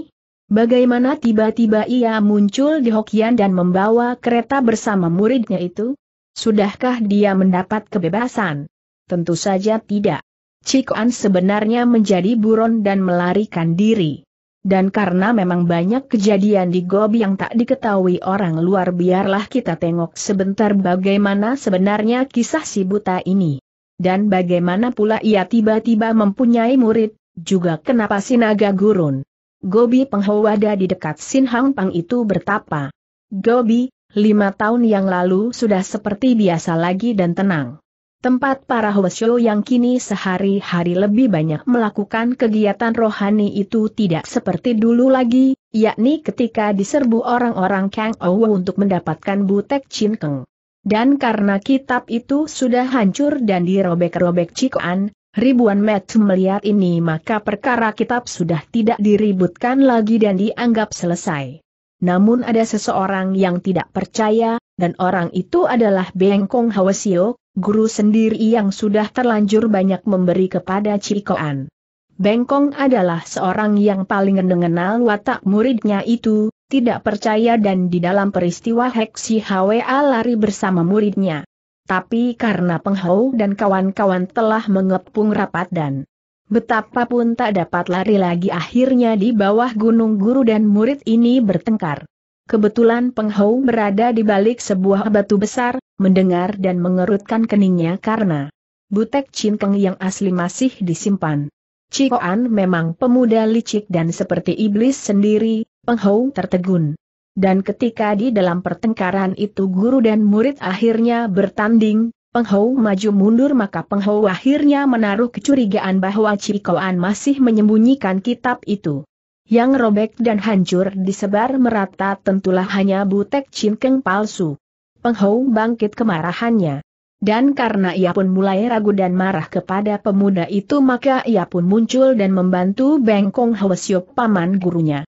Bagaimana tiba-tiba ia muncul di Hokian dan membawa kereta bersama muridnya itu? Sudahkah dia mendapat kebebasan? Tentu saja tidak. Cikuan sebenarnya menjadi buron dan melarikan diri. Dan karena memang banyak kejadian di Gobi yang tak diketahui orang luar biarlah kita tengok sebentar bagaimana sebenarnya kisah si buta ini. Dan bagaimana pula ia tiba-tiba mempunyai murid, juga kenapa si naga gurun. Gobi penghawada di dekat Sinhang Pang itu bertapa. Gobi, lima tahun yang lalu sudah seperti biasa lagi dan tenang. Tempat para Hwasyo yang kini sehari-hari lebih banyak melakukan kegiatan rohani itu tidak seperti dulu lagi, yakni ketika diserbu orang-orang Kang Owo untuk mendapatkan Butek Chin Keng. Dan karena kitab itu sudah hancur dan dirobek-robek Cikuan, ribuan metu melihat ini maka perkara kitab sudah tidak diributkan lagi dan dianggap selesai namun ada seseorang yang tidak percaya, dan orang itu adalah Bengkong Hawasio, guru sendiri yang sudah terlanjur banyak memberi kepada Cikoan. Bengkong adalah seorang yang paling mengenal watak muridnya itu, tidak percaya dan di dalam peristiwa Heksi Hwa lari bersama muridnya. Tapi karena Penghau dan kawan-kawan telah mengepung rapat dan Betapapun tak dapat lari lagi akhirnya di bawah gunung guru dan murid ini bertengkar. Kebetulan Peng berada di balik sebuah batu besar, mendengar dan mengerutkan keningnya karena butek cinkeng yang asli masih disimpan. Cikoan memang pemuda licik dan seperti iblis sendiri, Peng tertegun. Dan ketika di dalam pertengkaran itu guru dan murid akhirnya bertanding, Penghou maju mundur maka Penghou akhirnya menaruh kecurigaan bahwa Cikoan masih menyembunyikan kitab itu. Yang robek dan hancur disebar merata tentulah hanya butek cinkeng palsu. Penghou bangkit kemarahannya. Dan karena ia pun mulai ragu dan marah kepada pemuda itu maka ia pun muncul dan membantu Bengkong Hwasyo paman gurunya.